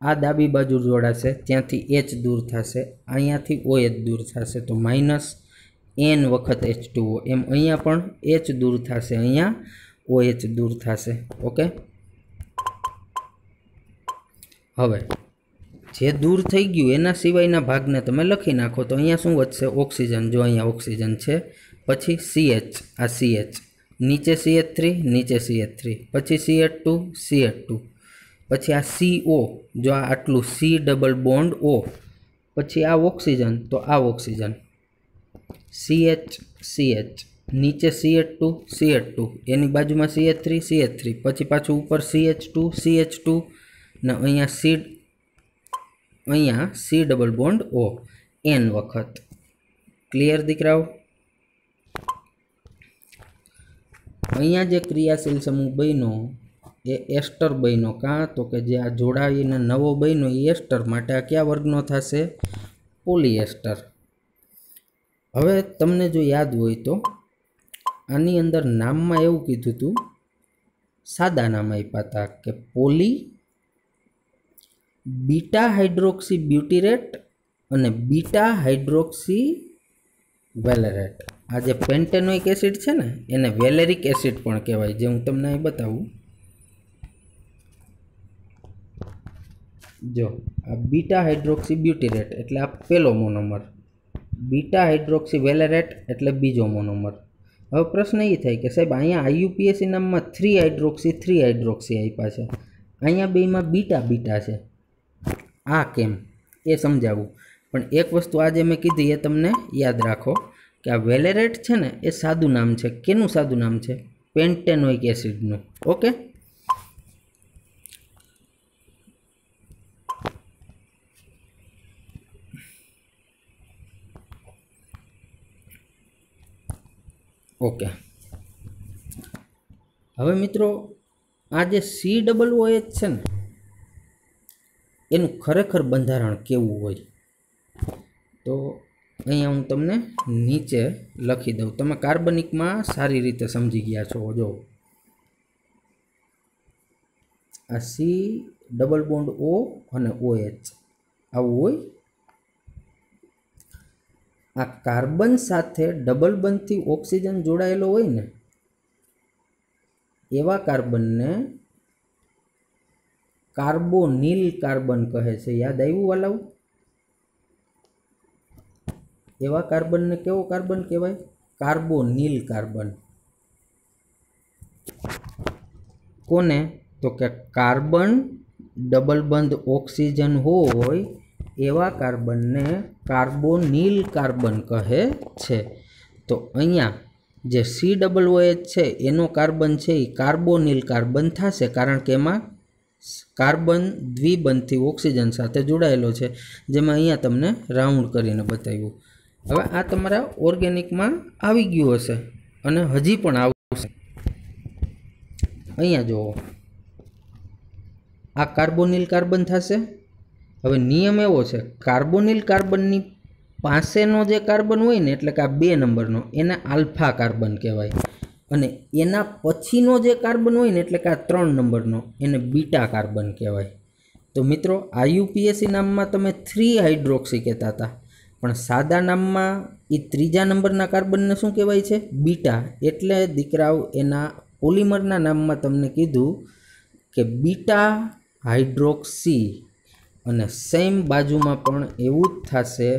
આ ડાબી બાજુ જોડાશે ત્યાંથી એચ દૂર થશે અહીંયાથી ઓ એચ દૂર થશે તો માઇનસ એન વખત એચ ટુ ઓ એમ અહીંયા પણ એચ દૂર થશે અહીંયા ઓ એચ દૂર થશે ઓકે હવે જે દૂર થઈ ગયું એના સિવાયના ભાગને તમે લખી નાખો તો અહીંયા શું વધશે ઓક્સિજન જો અહીંયા ઓક્સિજન છે પછી સી એચ આ સી એચ નીચે સી એચ થ્રી નીચે સી એચ થ્રી પછી C H two C H two પછી આ સી ઓ જો આ આટલું સી ડબલ બોન્ડ ઓ પછી આ ઓક્સિજન તો આ oxygen C H C H નીચે C H two C H two એની બાજુમાં C H three C H three પછી પાછું ઉપર C H two C H two ને અહીંયા સી અહીંયા C double bond O N વખત ક્લિયર દીકરાઓ અહીંયા જે ક્રિયાશીલ સમૂહ બન્યો એ એસ્ટર બન્યો કાં તો કે જે આ જોડાવીને નવો બન્યો એ એસ્ટર માટે આ કયા વર્ગનો થશે પોલિએસ્ટર હવે તમને જો યાદ હોય તો આની અંદર નામમાં એવું કીધું હતું સાદા નામ આપ્યા હતા કે પોલી બીટા હાઇડ્રોક્સી બ્યુટીરેટ અને બીટા હાઇડ્રોક્સી વેલેરેટ આ જે પેન્ટેનોઇક એસિડ છે ને એને વેલેરિક એસિડ પણ કહેવાય જે હું તમને અહીં બતાવું જો આ બીટા હાઇડ્રોક્સી બ્યુટીરેટ એટલે આ પહેલો મોનોમર બીટા હાઇડ્રોક્સી વેલેરેટ એટલે બીજો મોનોમર હવે પ્રશ્ન એ થાય કે સાહેબ અહીંયા આઈયુપીએસસી નામમાં થ્રી હાઇડ્રોક્સી થ્રી હાઇડ્રોક્સી આપ્યા છે અહીંયા બેમાં બીટા બીટા છે આ કેમ એ સમજાવું પણ એક વસ્તુ આજે મેં કીધી એ તમને યાદ રાખો કે આ વેલેરેટ છે ને એ સાદું નામ છે કેનું સાદું નામ છે પેન્ટેનોઇક એસિડનું ઓકે ઓકે હવે મિત્રો આ જે સી ડબલ ઓ એચ છે ને એનું ખરેખર બંધારણ કેવું હોય તો અહીંયા હું તમને નીચે લખી દઉં તમે કાર્બનિકમાં સારી રીતે સમજી ગયા છો જો આ સી ડબલ બોન્ડ ઓ અને ઓ એચ આવું હોય આ કાર્બન સાથે ડબલ બંધથી ઓક્સિજન જોડાયેલો હોય ને એવા કાર્બનને કાર્બોનિલ કાર્બન કહે છે યાદ આવ્યું વાલાવું એવા કાર્બનને કેવો કાર્બન કહેવાય કાર્બોનિલ કાર્બન કોને તો કે કાર્બન ડબલ બંધ ઓક્સિજન હોય એવા કાર્બનને કાર્બોનિલ કાર્બન કહે છે તો અહીંયા જે સી ડબલ ઓએચ છે એનો કાર્બન છે એ કાર્બોનિલ કાર્બન થશે કારણ કે એમાં કાર્બન દ્વિબંધથી ઓક્સિજન સાથે જોડાયેલો છે જેમાં અહીંયા તમને રાઉન્ડ કરીને બતાવ્યું હવે આ તમારા ઓર્ગેનિકમાં આવી ગયું હશે અને હજી પણ આવશે અહીંયા જુઓ આ કાર્બોનિલ કાર્બન થશે હવે નિયમ એવો છે કાર્બોનિલ કાર્બનની પાસેનો જે કાર્બન હોય ને એટલે કે આ બે નંબરનો એને આલ્ફા કાર્બન કહેવાય અને એના પછીનો જે કાર્બન હોય ને એટલે કે આ ત્રણ નંબરનો એને બીટા કાર્બન કહેવાય તો મિત્રો યુપીએસસી નામમાં તમે થ્રી હાઇડ્રોક્સી કહેતા હતા પણ સાદા નામમાં એ ત્રીજા નંબરના કાર્બનને શું કહેવાય છે બીટા એટલે દીકરાઓ એના પોલિમરના નામમાં તમને કીધું કે બીટા હાઇડ્રોક્સી અને સેમ બાજુમાં પણ એવું જ થશે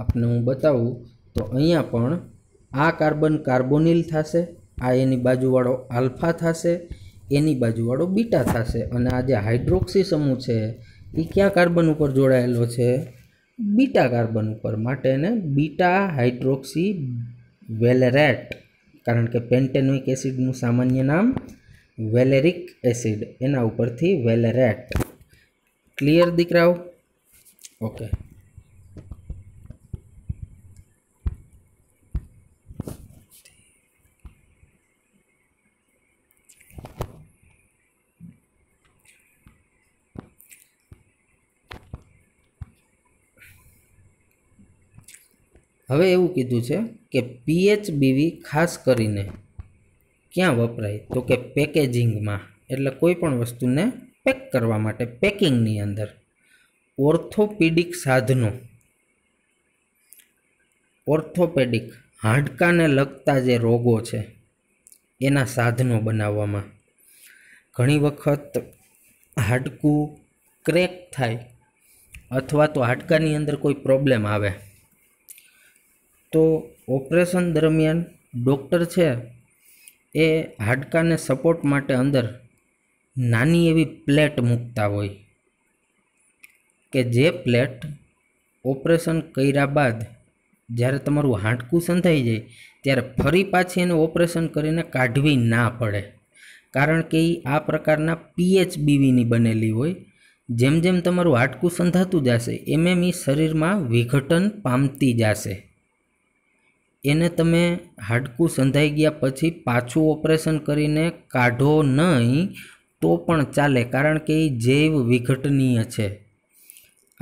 આપને હું બતાવું તો અહીંયા પણ આ કાર્બન કાર્બોનિલ થશે આ એની બાજુવાળો આલ્ફા થશે એની બાજુવાળો બીટા થશે અને આ જે હાઇડ્રોક્સી સમૂહ છે એ કયા કાર્બન ઉપર જોડાયેલો છે બીટા કાર્બન ઉપર માટે એને બીટા હાઇડ્રોક્સી વેલેરેટ કારણ કે પેન્ટેનોઇક એસિડનું સામાન્ય નામ વેલેરિક એસિડ એના ઉપરથી વેલેરેટ ક્લિયર દીકરાઓ ઓકે હવે એવું કીધું છે કે પીએચબીવી ખાસ કરીને ક્યાં વપરાય તો કે પેકેજિંગમાં એટલે કોઈ પણ વસ્તુને પેક કરવા માટે પેકિંગની અંદર ઓર્થોપેડિક સાધનો ઓર્થોપેડિક હાડકાને લગતા જે રોગો છે એના સાધનો બનાવવામાં ઘણી વખત હાડકું ક્રેક થાય અથવા તો હાડકાની અંદર કોઈ પ્રોબ્લેમ આવે તો ઓપરેશન દરમિયાન ડૉક્ટર છે એ હાડકાને સપોર્ટ માટે અંદર નાની એવી પ્લેટ મૂકતા હોય કે જે પ્લેટ ઓપરેશન કર્યા બાદ જ્યારે તમારું હાડકું સંધાઈ જાય ત્યારે ફરી પાછી એને ઓપરેશન કરીને કાઢવી ના પડે કારણ કે એ આ પ્રકારના પીએચ બીવીની બનેલી હોય જેમ જેમ તમારું હાડકું સંધાતું જશે એમ એમ એ શરીરમાં વિઘટન પામતી જશે એને તમે હાડકું સંધાઈ ગયા પછી પાછું ઓપરેશન કરીને કાઢો નહીં તો પણ ચાલે કારણ કે એ જૈવ વિઘટનીય છે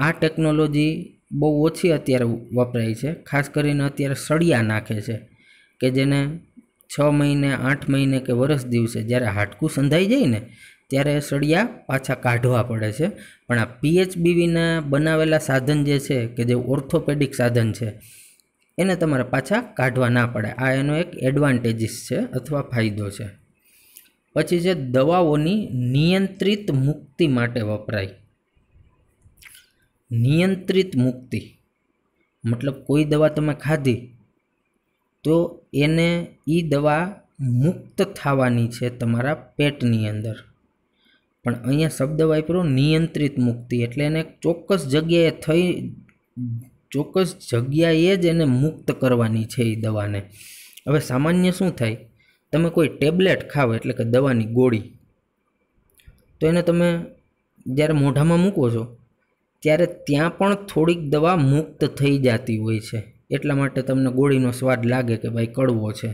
આ ટેકનોલોજી બહુ ઓછી અત્યારે વપરાય છે ખાસ કરીને અત્યારે સળિયા નાખે છે કે જેને છ મહિને આઠ મહિને કે વરસ દિવસે જ્યારે હાડકું સંધાઈ જાય ને ત્યારે સળિયા પાછા કાઢવા પડે છે પણ આ પીએચબીવીના બનાવેલા સાધન જે છે કે જે ઓર્થોપેડિક સાધન છે એને તમારે પાછા કાઢવા ના પડે આ એનો એક એડવાન્ટેજીસ છે અથવા ફાયદો છે પછી છે દવાઓની નિયંત્રિત મુક્તિ માટે વપરાય નિયંત્રિત મુક્તિ મતલબ કોઈ દવા તમે ખાધી તો એને એ દવા મુક્ત થવાની છે તમારા પેટની અંદર પણ અહીંયા શબ્દ વાપરો નિયંત્રિત મુક્તિ એટલે એને ચોક્કસ જગ્યાએ થઈ ચોક્કસ જગ્યાએ જ એને મુક્ત કરવાની છે એ દવાને હવે સામાન્ય શું થાય તમે કોઈ ટેબ્લેટ ખાવ એટલે કે દવાની ગોળી તો એને તમે જ્યારે મોઢામાં મૂકો છો ત્યારે ત્યાં પણ થોડીક દવા મુક્ત થઈ જતી હોય છે એટલા માટે તમને ગોળીનો સ્વાદ લાગે કે ભાઈ કડવો છે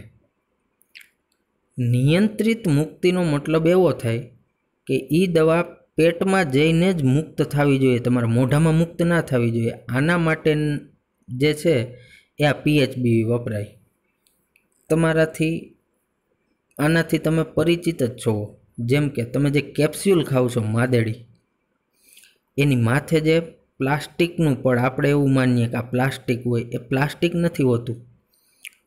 નિયંત્રિત મુક્તિનો મતલબ એવો થાય કે એ દવા પેટમાં જઈને જ મુક્ત થવી જોઈએ તમારા મોઢામાં મુક્ત ના થવી જોઈએ આના માટે જે છે એ આ પીએચબીવી વપરાય તમારાથી આનાથી તમે પરિચિત જ છો જેમ કે તમે જે કેપ્સ્યુલ ખાઓ છો માદેડી એની માથે જે પ્લાસ્ટિકનું પડ આપણે એવું માનીએ કે આ પ્લાસ્ટિક હોય એ પ્લાસ્ટિક નથી હોતું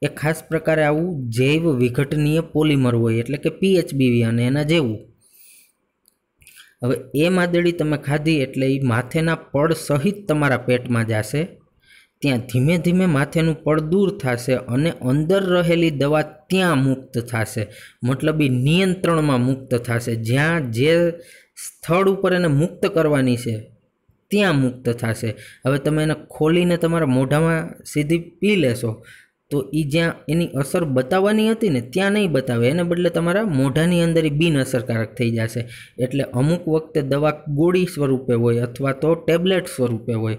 એ ખાસ પ્રકારે આવું જૈવ વિઘટનીય પોલિમર હોય એટલે કે પીએચબીવી અને એના જેવું હવે એ માદળી તમે ખાધી એટલે એ માથેના પડ સહિત તમારા પેટમાં જશે ત્યાં ધીમે ધીમે માથેનું પડ દૂર થશે અને અંદર રહેલી દવા ત્યાં મુક્ત થશે મતલબ એ નિયંત્રણમાં મુક્ત થશે જ્યાં જે સ્થળ ઉપર એને મુક્ત કરવાની છે ત્યાં મુક્ત થશે હવે તમે એને ખોલીને તમારા મોઢામાં સીધી પી લેશો તો એ જ્યાં એની અસર બતાવવાની હતી ને ત્યાં નહીં બતાવે એને બદલે તમારા મોઢાની અંદર એ બિનઅસરકારક થઈ જશે એટલે અમુક વખતે દવા ગોળી સ્વરૂપે હોય અથવા તો ટેબ્લેટ સ્વરૂપે હોય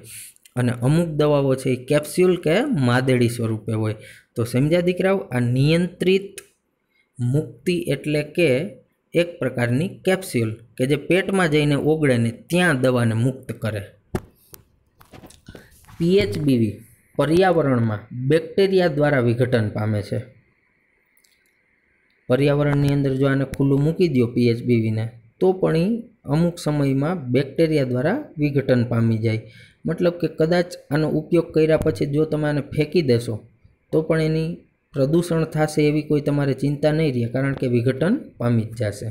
અને અમુક દવાઓ છે એ કેપ્સ્યુલ કે માદેડી સ્વરૂપે હોય તો સમજ્યા દીકરાઓ આ નિયંત્રિત મુક્તિ એટલે કે એક પ્રકારની કેપ્સ્યુલ કે જે પેટમાં જઈને ઓગળે ને ત્યાં દવાને મુક્ત કરે પીએચબીવી પર્યાવરણમાં બેક્ટેરિયા દ્વારા વિઘટન પામે છે પર્યાવરણની અંદર જો આને ખુલ્લું મૂકી દો પીએચબીવીને તો પણ એ અમુક સમયમાં બેક્ટેરિયા દ્વારા વિઘટન પામી જાય મતલબ કે કદાચ આનો ઉપયોગ કર્યા પછી જો તમે આને ફેંકી દેશો તો પણ એની પ્રદૂષણ થશે એવી કોઈ તમારે ચિંતા નહીં રહે કારણ કે વિઘટન પામી જ જશે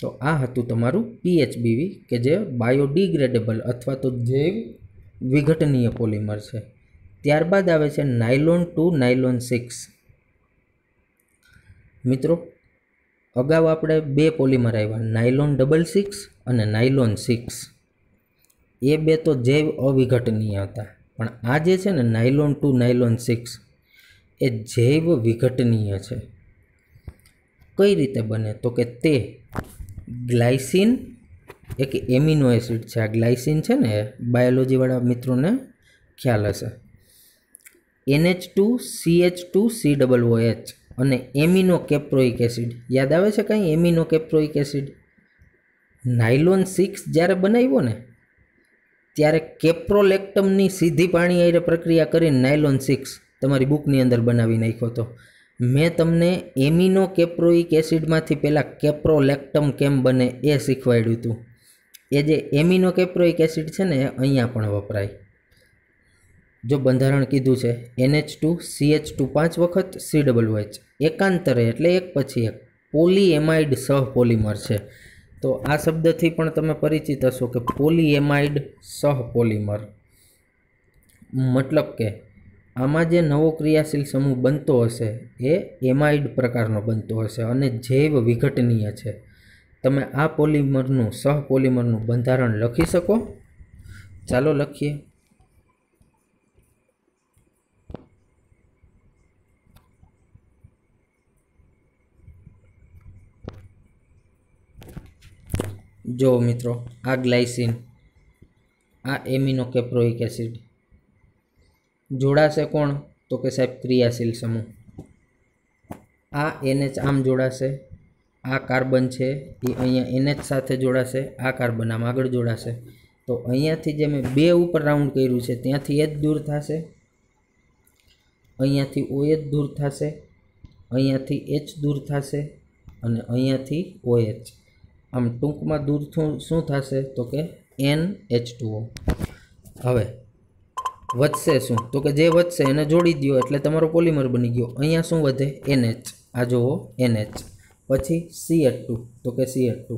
તો આ હતું તમારું પીએચબીવી કે જે બાયોડિગ્રેડેબલ અથવા તો જૈવ વિઘટનીય પોલિમર છે ત્યારબાદ આવે છે નાયલોન ટુ નાયલોન સિક્સ મિત્રો અગાઉ આપણે બે પોલિમર આવ્યા નાયલોન ડબલ સિક્સ અને નાયલોન સિક્સ એ બે તો જૈવ અવિઘટનીય હતા પણ આ જે છે ને નાયલોન ટુ નાયલોન સિક્સ એ જૈવ વિઘટનીય છે કઈ રીતે બને તો કે તે ગ્લાયસિન એક એમિનો એસિડ છે આ ગ્લાયસિન છે ને બાયોલોજીવાળા મિત્રોને ખ્યાલ હશે NH two CH two C double OH અને એમિનો કેપ્રોઇક એસિડ યાદ આવે છે કાંઈ amino caproic acid nylon six જ્યારે બનાવ્યો ને ત્યારે કેપ્રોલેક્ટમની સીધી પાણી આરે પ્રક્રિયા કરીને નાયલોન સિક્સ તમારી બુકની અંદર બનાવી નાખ્યો હતો મેં તમને એમિનો કેપ્રોઇક એસિડમાંથી પહેલાં કેપ્રોલેક્ટમ કેમ બને એ શીખવાડ્યું હતું એ જે એમિનો કેપ્રોઇક એસિડ છે ને અહીંયા પણ વપરાય જો બંધારણ કીધું છે એનએચ ટુ સીએચ ટુ પાંચ વખત સી ડબલ એચ એકાંતરે એટલે એક પછી એક પોલીએમાઇડ સહ પોલિમર છે તો આ શબ્દથી પણ તમે પરિચિત હશો કે પોલીએમાઇડ સહ પોલિમર મતલબ કે આમાં જે નવો ક્રિયાશીલ સમૂહ બનતો હશે એ એમાઇડ પ્રકારનો બનતો હશે અને જૈવ વિઘટનીય છે તમે આ પોલિમરનું સહ પોલિમરનું બંધારણ લખી શકો ચાલો લખીએ જો મિત્રો આ ગ્લાયસિન આ એમિનો કેપ્રોઇક એસિડ જોડાશે કોણ તો કે સાહેબ ક્રિયાશીલ સમૂહ આ એનએચ આમ જોડાશે આ કાર્બન છે એ અહીંયા એનએચ સાથે જોડાશે આ કાર્બન આમ આગળ જોડાશે તો અહીંયાથી જે મેં બે ઉપર રાઉન્ડ કર્યું છે ત્યાંથી એ જ દૂર થશે અહીંયાથી ઓ જ દૂર થશે અહીંયાથી એચ દૂર થશે અને અહીંયાથી ઓ એચ આમ ટૂંકમાં દૂર શું થશે તો કે એન એચ ટુઓ હવે વધશે શું તો કે જે વધશે એને જોડી દો એટલે તમારો પોલિમર બની ગયો અહીંયા શું વધે એનએચ આ જુઓ એનએચ પછી સી એટ ટુ તો કે સી એટ ટુ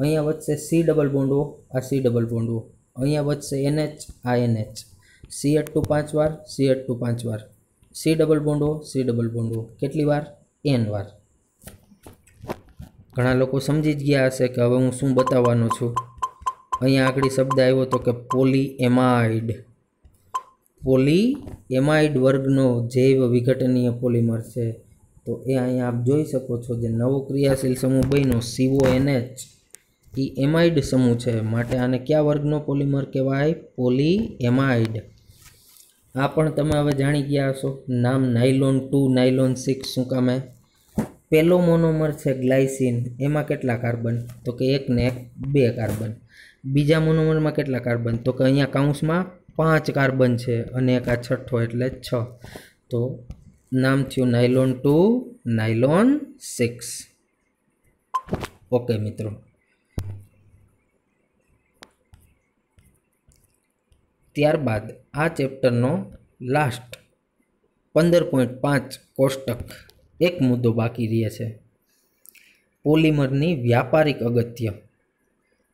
અહીંયા વધશે સી ડબલ બોન્ડો આ સી ડબલ બોન્ડો અહીંયા વધશે એનએચ આ એનએચ સી એટ ટુ પાંચ વાર સી એટ ટુ પાંચ વાર સી ડબલ બોન્ડો સી ડબલ બોન્ડો કેટલી વાર એન વાર ઘણા લોકો સમજી જ ગયા હશે કે હવે હું શું બતાવવાનો છું અહીંયા આગળ શબ્દ આવ્યો તો કે પોલી એમાઇડ પોલી એમાઇડ વર્ગનો જૈવ વિઘટનીય પોલિમર છે તો એ અહીંયા આપ જોઈ શકો છો જે નવો ક્રિયાશીલ સમૂહ બન્યો સીઓ એનએચ એ એમાઇડ સમૂહ છે માટે આને કયા વર્ગનો પોલિમર કહેવાય પોલી એમાઇડ આ પણ તમે હવે જાણી ગયા હશો નામ નાઇલોન ટુ નાઇલોન સિક્સ શું કામે પહેલો મોનોમર છે ગ્લાયસિન એમાં કેટલા કાર્બન તો કે એક ને એક બે કાર્બન બીજા મોનોમરમાં કેટલા કાર્બન તો કે અહીંયા કાઉન્સમાં પાંચ કાર્બન છે અને એક આ છઠ્ઠો એટલે છ તો નામ થયું nylon two nylon six okay મિત્રો ત્યારબાદ આ ચેપ્ટરનો લાસ્ટ પંદર પોઈન્ટ પાંચ કોષ્ટક એક મુદ્દો બાકી રહે છે પોલિમરની વ્યાપારિક અગત્ય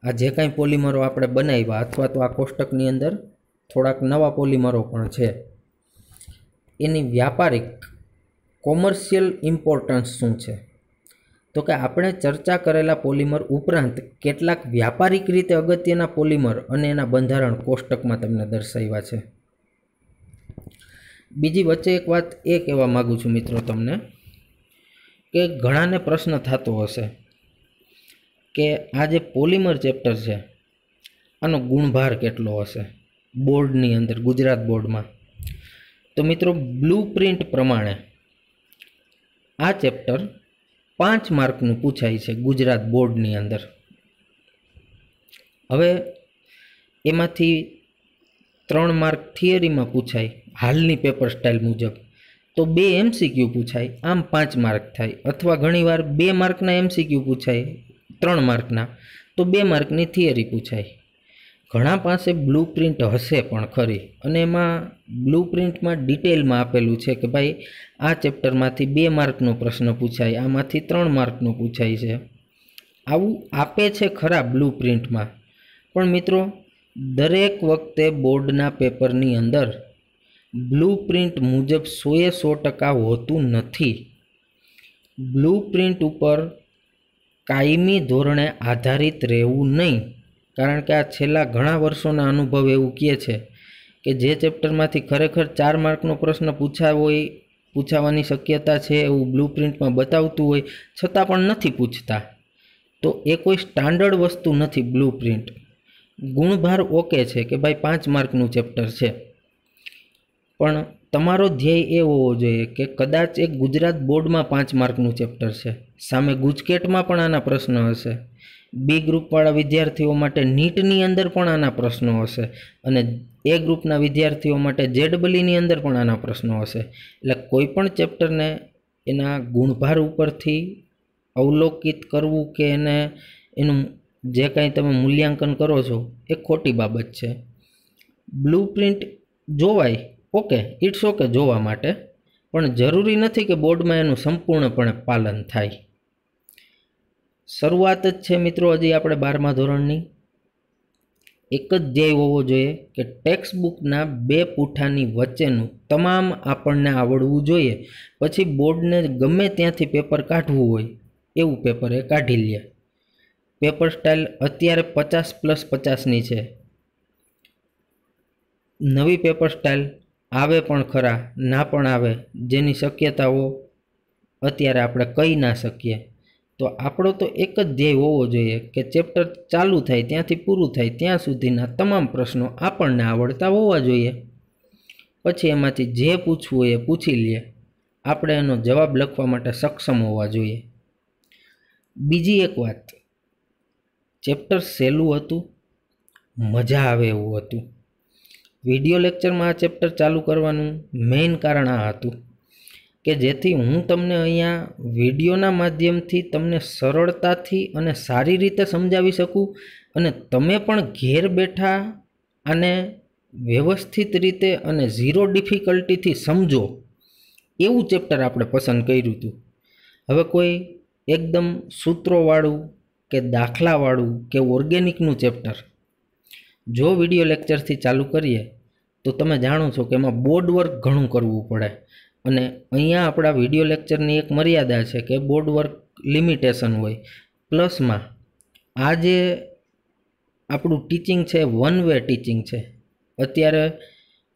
આ જે કાંઈ પોલિમરો આપણે બનાવ્યા અથવા તો આ કોષ્ટકની અંદર થોડાક નવા પોલિમરો પણ છે એની વ્યાપારિક કોમર્શિયલ ઇમ્પોર્ટન્સ શું છે તો કે આપણે ચર્ચા કરેલા પોલિમર ઉપરાંત કેટલાક વ્યાપારિક રીતે અગત્યના પોલિમર અને એના બંધારણ કોષ્ટકમાં તમને દર્શાવ્યા છે બીજી વચ્ચે એક વાત એ કહેવા માગું છું મિત્રો તમને કે ઘણાને પ્રશ્ન થતો હશે કે આ જે પોલિમર ચેપ્ટર છે આનો ગુણભાર કેટલો હશે બોર્ડની અંદર ગુજરાત બોર્ડમાં તો મિત્રો બ્લુ પ્રિન્ટ પ્રમાણે આ ચેપ્ટર પાંચ માર્કનું પૂછાય છે ગુજરાત બોર્ડની અંદર હવે એમાંથી ત્રણ માર્ક થિયરીમાં પૂછાય હાલની પેપર સ્ટાઇલ મુજબ તો બે એમસીક્યુ પૂછાય આમ પાંચ માર્ક થાય અથવા ઘણીવાર બે માર્કના એમસીક્યુ પૂછાય ત્રણ માર્કના તો બે માર્કની થિયરી પૂછાય ઘણા પાસે બ્લુ પ્રિન્ટ હશે પણ ખરી અને એમાં બ્લુ પ્રિન્ટમાં ડિટેલમાં આપેલું છે કે ભાઈ આ ચેપ્ટરમાંથી બે માર્કનો પ્રશ્ન પૂછાય આમાંથી ત્રણ માર્કનો પૂછાય છે આવું આપે છે ખરા બ્લુ પ્રિન્ટમાં પણ મિત્રો દરેક વખતે બોર્ડના પેપરની અંદર બ્લુ પ્રિન્ટ મુજબ સોએ સો ટકા હોતું નથી બ્લુ પ્રિન્ટ ઉપર કાયમી ધોરણે આધારિત રહેવું નહીં કારણ કે આ છેલ્લા ઘણા વર્ષોના અનુભવ એવું કહે છે કે જે ચેપ્ટરમાંથી ખરેખર ચાર માર્કનો પ્રશ્ન પૂછાવો હોય પૂછાવાની શક્યતા છે એવું બ્લુ પ્રિન્ટમાં બતાવતું હોય છતાં પણ નથી પૂછતા તો એ કોઈ સ્ટાન્ડર્ડ વસ્તુ નથી બ્લુ પ્રિન્ટ ગુણભાર ઓકે છે કે ભાઈ પાંચ માર્કનું ચેપ્ટર છે પણ તમારો ધ્યેય એ હોવો જોઈએ કે કદાચ એક ગુજરાત બોર્ડમાં પાંચ માર્કનું ચેપ્ટર છે સામે ગુજકેટમાં પણ આના પ્રશ્ન હશે બી ગ્રુપવાળા વિદ્યાર્થીઓ માટે નીટની અંદર પણ આના પ્રશ્નો હશે અને એ ગ્રુપના વિદ્યાર્થીઓ માટે જેડબલીની અંદર પણ આના પ્રશ્નો હશે એટલે કોઈ પણ ચેપ્ટરને એના ગુણભાર ઉપરથી અવલોકિત કરવું કે એને એનું જે કાંઈ તમે મૂલ્યાંકન કરો છો એ ખોટી બાબત છે બ્લુ પ્રિન્ટ જોવાય ઓકે ઇટ્સ ઓકે જોવા માટે પણ જરૂરી નથી કે બોર્ડમાં એનું સંપૂર્ણપણે પાલન થાય શરૂઆત જ છે મિત્રો હજી આપણે બારમા ધોરણની એક જ ધ્યેય હોવો જોઈએ કે ટેક્સ્ટ બુકના બે પૂઠાની વચ્ચેનું તમામ આપણને આવડવું જોઈએ પછી બોર્ડને ગમે ત્યાંથી પેપર કાઢવું હોય એવું પેપર એ કાઢી લે પેપર સ્ટાઇલ અત્યારે પચાસ પ્લસ પચાસની છે નવી પેપર સ્ટાઇલ આવે પણ ખરા ના પણ આવે જેની શક્યતાઓ અત્યારે આપણે કહી ના શકીએ તો આપણો તો એક જ ધ્યેય હોવો જોઈએ કે ચેપ્ટર ચાલુ થાય ત્યાંથી પૂરું થાય ત્યાં સુધીના તમામ પ્રશ્નો આપણને આવડતા હોવા જોઈએ પછી એમાંથી જે પૂછવું હોય એ પૂછી લઈએ આપણે એનો જવાબ લખવા માટે સક્ષમ હોવા જોઈએ બીજી એક વાત ચેપ્ટર સહેલું હતું મજા આવે એવું હતું વિડિયો લેક્ચરમાં આ ચેપ્ટર ચાલુ કરવાનું મેઇન કારણ આ હતું કે જેથી હું તમને અહીંયા વિડીયોના માધ્યમથી તમને સરળતાથી અને સારી રીતે સમજાવી શકું અને તમે પણ ઘેર બેઠા અને વ્યવસ્થિત રીતે અને ઝીરો ડિફિકલ્ટીથી સમજો એવું ચેપ્ટર આપણે પસંદ કર્યું હતું હવે કોઈ એકદમ સૂત્રોવાળું કે દાખલાવાળું કે ઓર્ગેનિકનું ચેપ્ટર જો વિડીયો લેક્ચરથી ચાલુ કરીએ તો તમે જાણો છો કે એમાં બોર્ડ વર્ક ઘણું કરવું પડે અને અહીંયા આપણા વિડીયો લેક્ચરની એક મર્યાદા છે કે બોર્ડ વર્ક લિમિટેશન હોય પ્લસમાં આ જે આપણું ટીચિંગ છે વન વે ટીચિંગ છે અત્યારે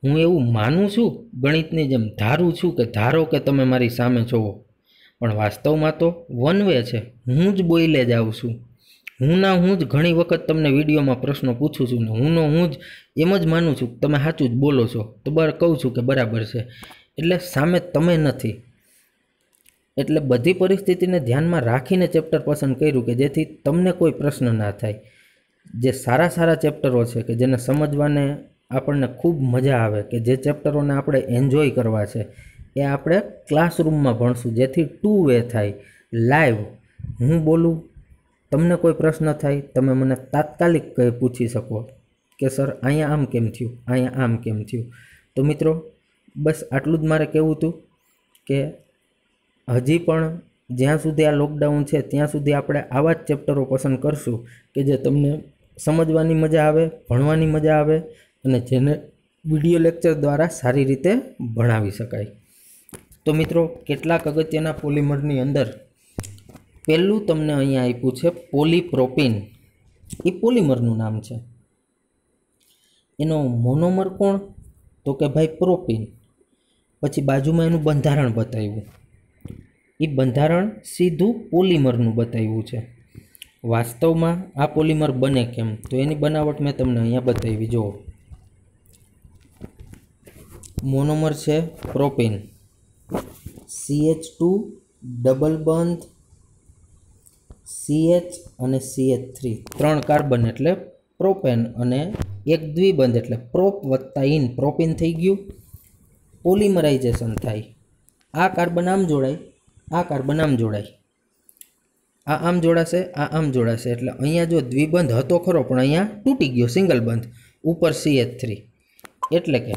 હું એવું માનું છું ગણિતની જેમ ધારું છું કે ધારો કે તમે મારી સામે જોવો પણ વાસ્તવમાં તો વન વે છે હું જ બોઈલે જ આવું છું હું ના હું જ ઘણી વખત તમને વિડીયોમાં પ્રશ્નો પૂછું છું ને હું હુંનો હું જ એમ જ માનું છું તમે સાચું જ બોલો છો તો બરાબર કહું છું કે બરાબર છે એટલે સામે તમે નથી એટલે બધી પરિસ્થિતિને ધ્યાનમાં રાખીને ચેપ્ટર પસંદ કર્યું કે જેથી તમને કોઈ પ્રશ્ન ના થાય જે સારા સારા ચેપ્ટરો છે કે જેને સમજવાને આપણને ખૂબ મજા આવે કે જે ચેપ્ટરોને આપણે એન્જોય કરવા છે એ આપણે ક્લાસરૂમમાં ભણશું જેથી ટુ વે થાય લાઈવ હું બોલું તમને કોઈ પ્રશ્ન થાય તમે મને તાત્કાલિક કહી પૂછી શકો કે સર અહીંયા આમ કેમ થયું અહીંયા આમ કેમ થયું તો મિત્રો બસ આટલું જ મારે કહેવું હતું કે હજી પણ જ્યાં સુધી આ લોકડાઉન છે ત્યાં સુધી આપણે આવા જ ચેપ્ટરો પસંદ કરશું કે જે તમને સમજવાની મજા આવે ભણવાની મજા આવે અને જેને વિડીયો લેક્ચર દ્વારા સારી રીતે ભણાવી શકાય તો મિત્રો કેટલાક અગત્યના પોલિમરની અંદર પહેલું તમને અહીંયા આપ્યું છે પોલીપ્રોપિન એ પોલિમરનું નામ છે એનો મોનોમર કોણ તો કે ભાઈ પ્રોપીન પછી બાજુમાં એનું બંધારણ બતાવ્યું એ બંધારણ સીધું પોલિમરનું બતાવ્યું છે વાસ્તવમાં આ પોલિમર બને કેમ તો એની બનાવટ મેં તમને અહીંયા બતાવી જુઓ મોનોમર છે પ્રોપિન સીએચ ટુ ડબલ બંધ સી એચ અને સી એચ થ્રી ત્રણ કાર્બન એટલે પ્રોપેન અને એક દ્વિબંધ એટલે પ્રોપ વત્તા ઇન પ્રોપેન થઈ ગયું પોલિમરાઇઝેશન થાય આ કાર્બન આમ જોડાય આ કાર્બન આમ જોડાય આ આમ જોડાશે આ આમ જોડાશે એટલે અહીંયા જો દ્વિબંધ હતો ખરો પણ અહીંયા તૂટી ગયો સિંગલ બંધ ઉપર સી એચ થ્રી એટલે કે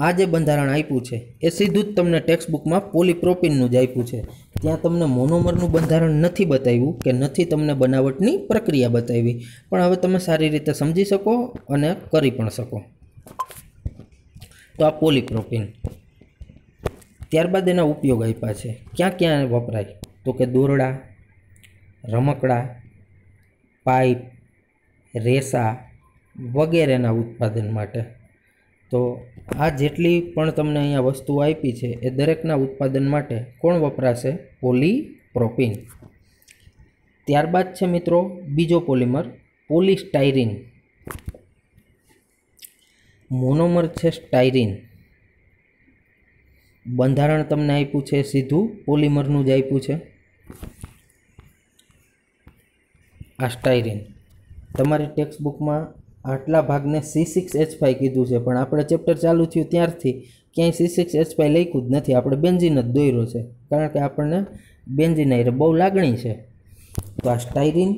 આ જે બંધારણ આપ્યું છે એ સીધું જ તમને ટેક્સ્ટ બુકમાં પોલીપ્રોપિનનું જ આપ્યું છે ત્યાં તમને મોનોમરનું બંધારણ નથી બતાવ્યું કે નથી તમને બનાવટની પ્રક્રિયા બતાવી પણ હવે તમે સારી રીતે સમજી શકો અને કરી પણ શકો તો આ પોલીપ્રોપિન ત્યારબાદ એના ઉપયોગ આપ્યા છે ક્યાં ક્યાં વપરાય તો કે દોરડા રમકડા પાઇપ રેસા વગેરેના ઉત્પાદન માટે તો આ જેટલી પણ તમને અહીંયા વસ્તુ આપી છે એ દરેકના ઉત્પાદન માટે કોણ વપરાશે પોલી પ્રોપિન ત્યારબાદ છે મિત્રો બીજો પોલિમર પોલી પોલિસ્ટાયરીન મોનોમર છે સ્ટાયરીન બંધારણ તમને આપ્યું છે સીધું પોલિમરનું જ આપ્યું છે આ સ્ટાયરીન તમારી ટેક્સ્ટ બુકમાં આટલા ભાગને સી સિક્સ એચ ફાઈ કીધું છે પણ આપણે ચેપ્ટર ચાલુ થયું ત્યારથી ક્યાંય સી સિક્સ એચ ફાઈ લખ્યું જ નથી આપણે બેન્ઝિન જ દોર્યો છે કારણ કે આપણને બેન્ઝિન આયરે બહુ લાગણી છે તો આ સ્ટાયરીન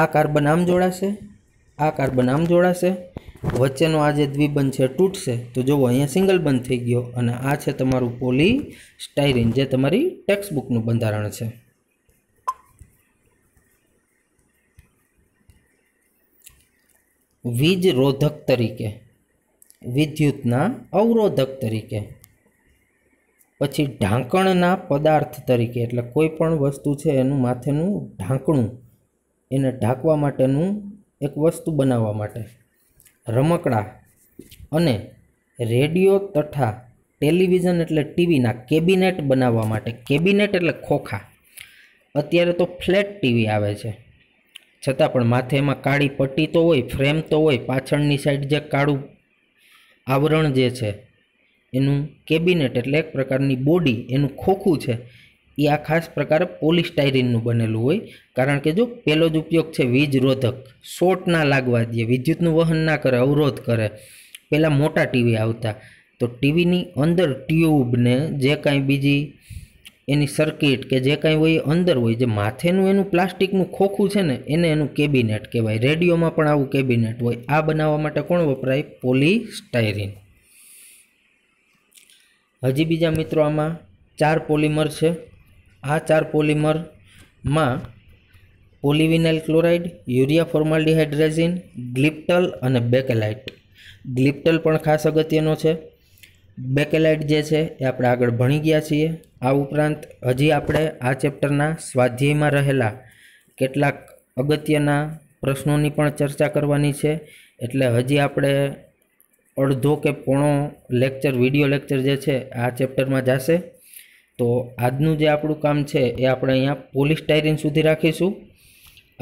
આ કાર્બન આમ જોડાશે આ કાર્બન આમ જોડાશે વચ્ચેનો આ જે દ્વિબંધ છે તૂટશે તો જુઓ અહીંયા સિંગલ બંધ થઈ ગયો અને આ છે તમારું પોલી સ્ટાયરીન જે તમારી ટેક્સ્ટબુકનું બંધારણ છે વીજ રોધક તરીકે વિદ્યુતના અવરોધક તરીકે પછી ઢાંકણના પદાર્થ તરીકે એટલે કોઈ પણ વસ્તુ છે એનું માથેનું ઢાંકણું એને ઢાંકવા માટેનું એક વસ્તુ બનાવવા માટે રમકડા અને રેડિયો તથા ટેલિવિઝન એટલે ટીવીના કેબિનેટ બનાવવા માટે કેબિનેટ એટલે ખોખા અત્યારે તો ફ્લેટ ટીવી આવે છે છતાં પણ માથેમાં કાળી પટ્ટી તો હોય ફ્રેમ તો હોય પાછળની સાઈડ જે કાળું આવરણ જે છે એનું કેબિનેટ એટલે એક પ્રકારની બોડી એનું ખોખું છે એ આ ખાસ પ્રકારે પોલિસ્ટાયરીનનું બનેલું હોય કારણ કે જો પહેલો જ ઉપયોગ છે વીજરોધક શોટ ના લાગવા દે વિદ્યુતનું વહન ના કરે અવરોધ કરે પહેલાં મોટા ટીવી આવતા તો ટીવીની અંદર ટ્યુબને જે કાંઈ બીજી એની સર્કિટ કે જે કાંઈ હોય એ અંદર હોય જે માથેનું એનું પ્લાસ્ટિકનું ખોખું છે ને એને એનું કેબિનેટ કહેવાય રેડિયોમાં પણ આવું કેબિનેટ હોય આ બનાવવા માટે કોણ વપરાય પોલીસ્ટાયરીન હજી બીજા મિત્રો આમાં ચાર પોલિમર છે આ ચાર પોલિમરમાં polyvinyl chloride urea formaldehyde resin glyptal અને બેકેલાઇટ ગ્લિપ્ટલ પણ ખાસ અગત્યનો છે બેકેલાઇટ જે છે એ આપણે આગળ ભણી ગયા છીએ આ ઉપરાંત હજી આપણે આ ચેપ્ટરના સ્વાધ્યાયમાં રહેલા કેટલાક અગત્યના પ્રશ્નોની પણ ચર્ચા કરવાની છે એટલે હજી આપણે અડધો કે પોણો લેક્ચર વિડીયો લેક્ચર જે છે આ ચેપ્ટરમાં જશે તો આજનું જે આપણું કામ છે એ આપણે અહીંયા પોલીસ ટાયરિન સુધી રાખીશું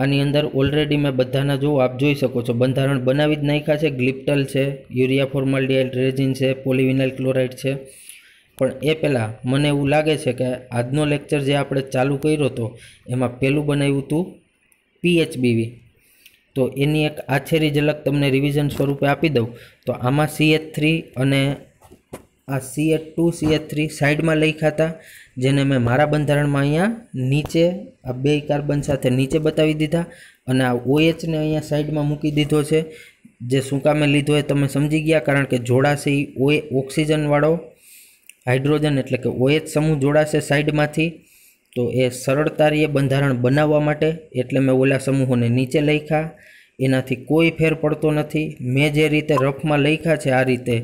આની અંદર ઓલરેડી મેં બધાના જો આપ જોઈ શકો છો બંધારણ બનાવી જ નાખ્યા છે ગ્લિપ્ટલ છે યુરિયા ફોર્માલડીહાઇડ રેઝિન છે પોલિવિનાઇલ ક્લોરાઇડ છે પણ એ પહેલાં મને એવું લાગે છે કે આજનો લેક્ચર જે આપણે ચાલુ કર્યો હતો એમાં પહેલું બનાવ્યું હતું પીએચબીવી તો એની એક આછેરી ઝલક તમને રિવિઝન સ્વરૂપે આપી દઉં તો આમાં સીએચ થ્રી અને આ C H two C H three સાઈડમાં લખ્યા હતા જેને મેં મારા બંધારણમાં અહીંયા નીચે આ બે કાર્બન સાથે નીચે બતાવી દીધા અને આ ઓએચને અહીંયા સાઇડમાં મૂકી દીધો છે જે શું કામે લીધો એ તમે સમજી ગયા કારણ કે જોડાશે એ ઓએ ઓક્સિજનવાળો હાઇડ્રોજન એટલે કે ઓએચ સમૂહ જોડાશે સાઈડમાંથી તો એ સરળતારીય બંધારણ બનાવવા માટે એટલે મેં ઓલા સમૂહોને નીચે લખ્યા એનાથી કોઈ ફેર પડતો નથી મેં જે રીતે રફમાં લખ્યા છે આ રીતે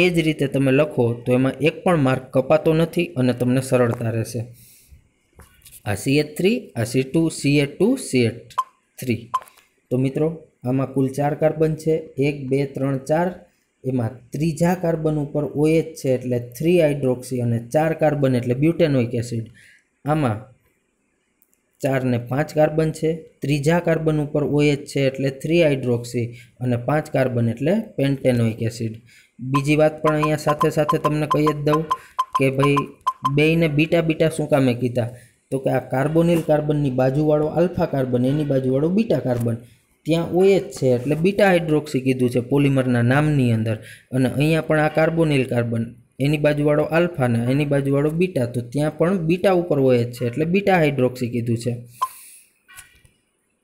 એ જ રીતે તમે લખો તો એમાં એક પણ માર્ક કપાતો નથી અને તમને સરળતા રહેશે આ સીએ થ્રી આ C two C H two C H three તો મિત્રો આમાં કુલ ચાર કાર્બન છે એક બે ત્રણ ચાર એમાં ત્રીજા કાર્બન ઉપર ઓએચ છે એટલે થ્રી હાઇડ્રોક્સી અને ચાર કાર્બન એટલે બ્યુટેનોઇક એસિડ આમાં ચાર ને પાંચ કાર્બન છે ત્રીજા કાર્બન ઉપર ઓએચ છે એટલે થ્રી હાઇડ્રોક્સી અને પાંચ કાર્બન એટલે પેન્ટેનોઇક એસિડ બીજી વાત પણ અહીંયા સાથે સાથે તમને કહી જ દઉં કે ભાઈ બેયને બીટા બીટા શું કામે કીધા તો કે આ કાર્બોનિલ કાર્બનની બાજુવાળો આલ્ફા કાર્બન એની બાજુવાળો બીટા કાર્બન ત્યાં ઓએચ છે એટલે બીટા હાઇડ્રોક્સી કીધું છે પોલિમરના નામની અંદર અને અહીંયા પણ આ કાર્બોનિલ કાર્બન એની બાજુવાળો આલ્ફા ને એની બાજુવાળો બીટા તો ત્યાં પણ બીટા ઉપર હોય છે એટલે બીટા હાઇડ્રોક્સી કીધું છે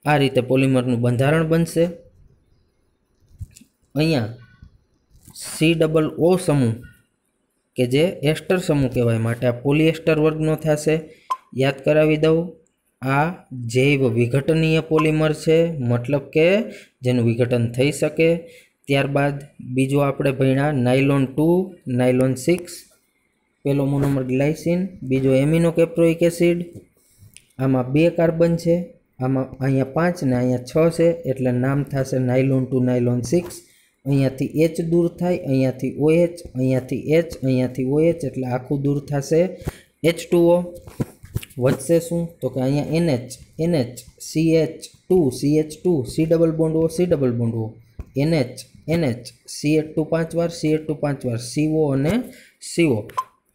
આ રીતે પોલિમરનું બંધારણ બનશે અહીંયા સી ડબલ ઓ સમૂહ કે જે એસ્ટર સમૂહ કહેવાય માટે આ પોલિએસ્ટર વર્ગનો થશે યાદ કરાવી દઉં આ જૈવ વિઘટનીય પોલિમર છે મતલબ કે જેનું વિઘટન થઈ શકે ત્યારબાદ બીજો આપણે ભણ્યા નાયલોન ટુ નાયલોન સિક્સ પહેલો મોનોમર ગ્લાઇસિન બીજો એમિનો કેપ્રોઇક એસિડ આમાં બે કાર્બન છે આમાં અહીંયા પાંચ ને અહીંયા છ છે એટલે નામ થશે નાયલોન ટુ નાયલોન સિક્સ અહીંયાથી એચ દૂર થાય અહીંયાથી ઓએચ અહીંયાથી એચ અહીંયાથી ઓએચ એટલે આખું દૂર થશે એચ ટુઓ વધશે શું તો કે અહીંયા NH NH C H two C H two C double bond O C double bond O NH NH C H two પાંચ વાર સી એટ ટુ પાંચ વાર સીઓ અને સીઓ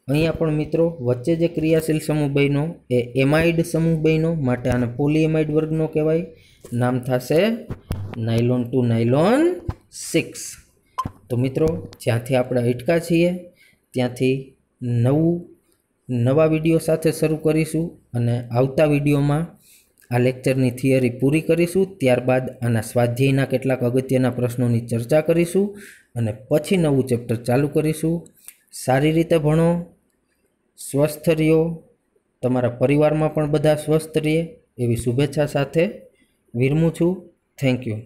અહીંયા પણ મિત્રો વચ્ચે જે ક્રિયાશીલ સમૂહ બન્યો એ એમાઇડ સમૂહ બન્યો માટે આને પોલીએમાઇડ વર્ગનો કહેવાય નામ થશે નાયલોન ટુ નાયલોન સિક્સ તો મિત્રો જ્યાંથી આપણે અટકા છીએ ત્યાંથી નવું નવા વિડીયો સાથે શરૂ કરીશું અને આવતા વિડીયોમાં આ લેક્ચરની થિયરી પૂરી કરીશું ત્યારબાદ આના સ્વાધ્યાયના કેટલાક અગત્યના પ્રશ્નોની ચર્ચા કરીશું અને પછી નવું ચેપ્ટર ચાલુ કરીશું સારી રીતે ભણો સ્વસ્થ રહ્યો તમારા પરિવારમાં પણ બધા સ્વસ્થ રહે એવી શુભેચ્છા સાથે વિરમું છું થેન્ક યુ